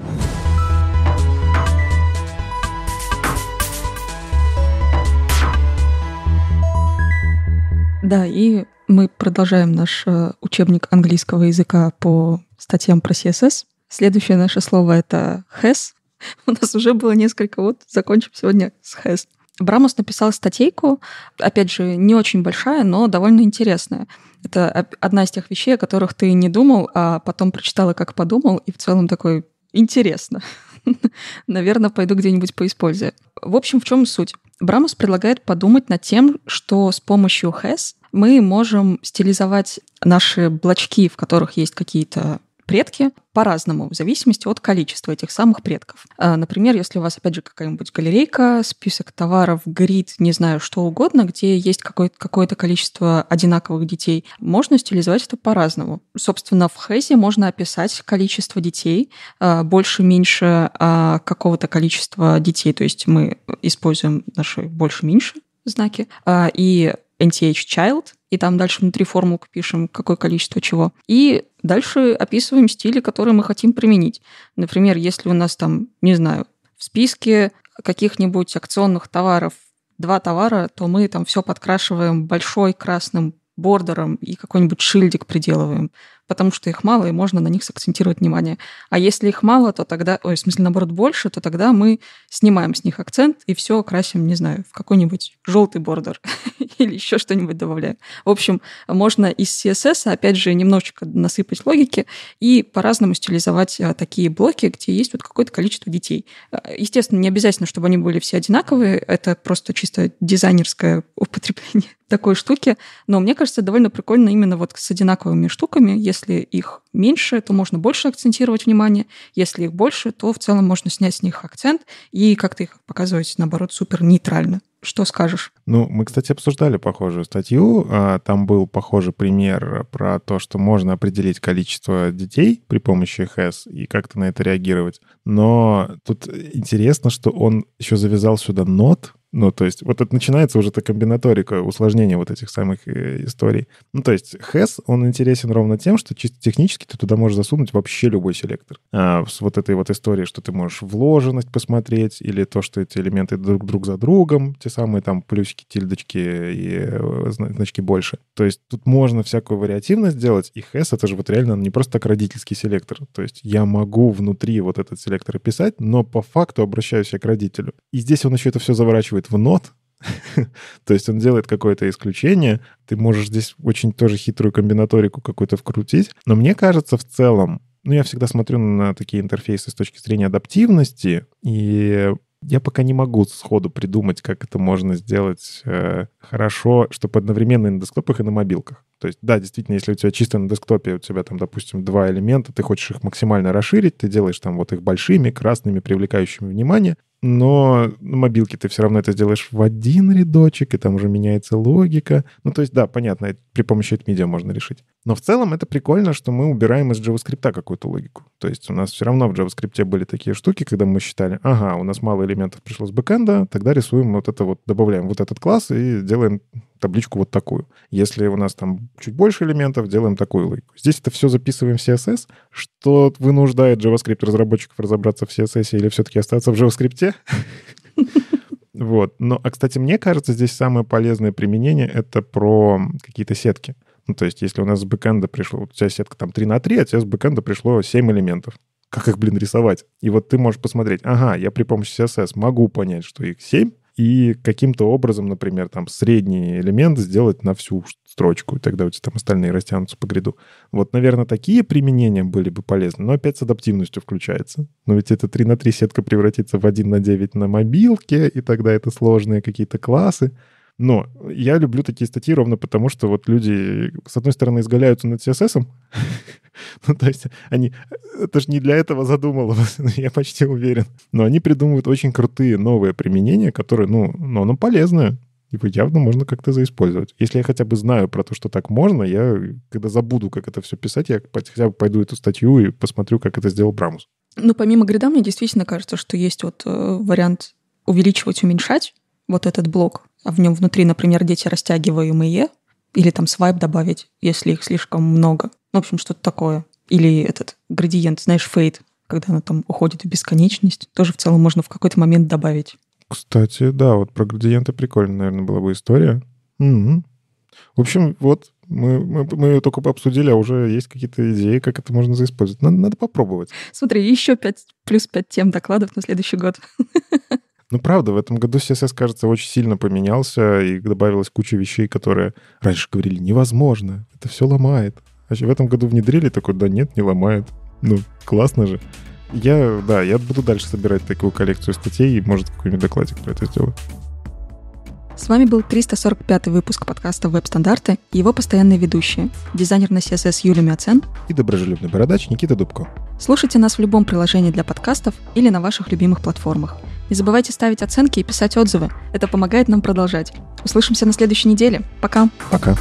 Да, и мы продолжаем наш э, учебник английского языка по статьям про CSS. Следующее наше слово — это has. У нас уже было несколько, вот закончим сегодня с has. Брамус написал статейку, опять же, не очень большая, но довольно интересная. Это одна из тех вещей, о которых ты не думал, а потом прочитала, как подумал, и в целом такой интересно. Наверное, пойду где-нибудь поиспользую. В общем, в чем суть? Брамус предлагает подумать над тем, что с помощью HES мы можем стилизовать наши блочки, в которых есть какие-то предки по-разному, в зависимости от количества этих самых предков. А, например, если у вас, опять же, какая-нибудь галерейка, список товаров, грид, не знаю, что угодно, где есть какое-то какое количество одинаковых детей, можно стилизовать это по-разному. Собственно, в Хэзе можно описать количество детей, а, больше-меньше а, какого-то количества детей, то есть мы используем наши больше-меньше знаки, и NTH Child, и там дальше внутри формулку пишем, какое количество чего. И дальше описываем стили, которые мы хотим применить. Например, если у нас там, не знаю, в списке каких-нибудь акционных товаров два товара, то мы там все подкрашиваем большой красным бордером и какой-нибудь шильдик приделываем потому что их мало, и можно на них сакцентировать внимание. А если их мало, то тогда, ой, в смысле, наоборот, больше, то тогда мы снимаем с них акцент и все красим, не знаю, в какой-нибудь желтый бордер или еще что-нибудь добавляем. В общем, можно из CSS, а опять же, немножечко насыпать логики и по-разному стилизовать а, такие блоки, где есть вот какое-то количество детей. А, естественно, не обязательно, чтобы они были все одинаковые, это просто чисто дизайнерское употребление такой штуки, но мне кажется, довольно прикольно именно вот с одинаковыми штуками, если если их меньше, то можно больше акцентировать внимание. Если их больше, то в целом можно снять с них акцент и как-то их показывать, наоборот, супер нейтрально. Что скажешь? Ну, мы, кстати, обсуждали похожую статью. А, там был похожий пример про то, что можно определить количество детей при помощи ХС и как-то на это реагировать. Но тут интересно, что он еще завязал сюда нот, ну, то есть вот это начинается уже эта комбинаторика, усложнение вот этих самых э, историй. Ну, то есть ХЭС e он интересен ровно тем, что чисто технически ты туда можешь засунуть вообще любой селектор. А с вот этой вот историей, что ты можешь вложенность посмотреть, или то, что эти элементы друг друг за другом, те самые там плюсики, тильдочки и э, значки больше. То есть тут можно всякую вариативность делать, и ХЭС e это же вот реально не просто так родительский селектор. То есть я могу внутри вот этот селектор писать но по факту обращаюсь я к родителю. И здесь он еще это все заворачивает в нот, то есть он делает какое-то исключение. Ты можешь здесь очень тоже хитрую комбинаторику какую-то вкрутить. Но мне кажется, в целом, ну, я всегда смотрю на такие интерфейсы с точки зрения адаптивности, и я пока не могу сходу придумать, как это можно сделать э, хорошо, чтобы одновременно и на десктопах, и на мобилках. То есть, да, действительно, если у тебя чисто на десктопе, у тебя там, допустим, два элемента, ты хочешь их максимально расширить, ты делаешь там вот их большими, красными, привлекающими внимание, но на мобилке ты все равно это сделаешь в один рядочек, и там уже меняется логика. Ну, то есть, да, понятно, при помощи AdMedia можно решить. Но в целом это прикольно, что мы убираем из JavaScript какую-то логику. То есть у нас все равно в JavaScript были такие штуки, когда мы считали, ага, у нас мало элементов пришло с бэкэнда, тогда рисуем вот это вот, добавляем вот этот класс и делаем табличку вот такую. Если у нас там чуть больше элементов, делаем такую логику. Здесь это все записываем в CSS, что вынуждает JavaScript-разработчиков разобраться в CSS или все-таки остаться в JavaScript. Вот. Но, а, кстати, мне кажется, здесь самое полезное применение — это про какие-то сетки. Ну, то есть, если у нас с бэкэнда пришло, у тебя сетка там 3 на 3, а у тебя с бэкэнда пришло 7 элементов. Как их, блин, рисовать? И вот ты можешь посмотреть, ага, я при помощи CSS могу понять, что их 7, и каким-то образом, например, там средний элемент сделать на всю строчку, и тогда у тебя там остальные растянутся по гряду. Вот, наверное, такие применения были бы полезны, но опять с адаптивностью включается. Но ведь это 3 на 3 сетка превратится в 1 на 9 на мобилке, и тогда это сложные какие-то классы. Но я люблю такие статьи ровно потому, что вот люди, с одной стороны, изгаляются над CSS, ну, то есть они... Это же не для этого задумывалось, я почти уверен. Но они придумывают очень крутые новые применения, которые, ну, но ну полезные. Его явно можно как-то заиспользовать. Если я хотя бы знаю про то, что так можно, я, когда забуду, как это все писать, я хотя бы пойду эту статью и посмотрю, как это сделал Брамус. Ну, помимо грида, мне действительно кажется, что есть вот э, вариант увеличивать, уменьшать вот этот блок, а в нем внутри, например, дети растягиваемые, или там свайп добавить, если их слишком много. В общем, что-то такое. Или этот градиент, знаешь, фейд, когда она там уходит в бесконечность, тоже в целом можно в какой-то момент добавить. Кстати, да, вот про градиенты прикольно, наверное, была бы история. Угу. В общем, вот мы, мы, мы ее только пообсудили, а уже есть какие-то идеи, как это можно заиспользовать. Надо, надо попробовать. Смотри, еще 5, плюс 5 тем докладов на следующий год. Ну, правда, в этом году CSS, кажется, очень сильно поменялся, и добавилась куча вещей, которые раньше говорили «невозможно, это все ломает». А в этом году внедрили такой «да нет, не ломает». Ну, классно же. Я, да, я буду дальше собирать такую коллекцию статей и, может, какой-нибудь докладик про это сделаю. С вами был 345 выпуск подкаста «Веб-стандарты» и его постоянные ведущие, дизайнер на CSS Юлия Мяцен и доброжелюбный бородач Никита Дубко. Слушайте нас в любом приложении для подкастов или на ваших любимых платформах. Не забывайте ставить оценки и писать отзывы. Это помогает нам продолжать. Услышимся на следующей неделе. Пока. Пока.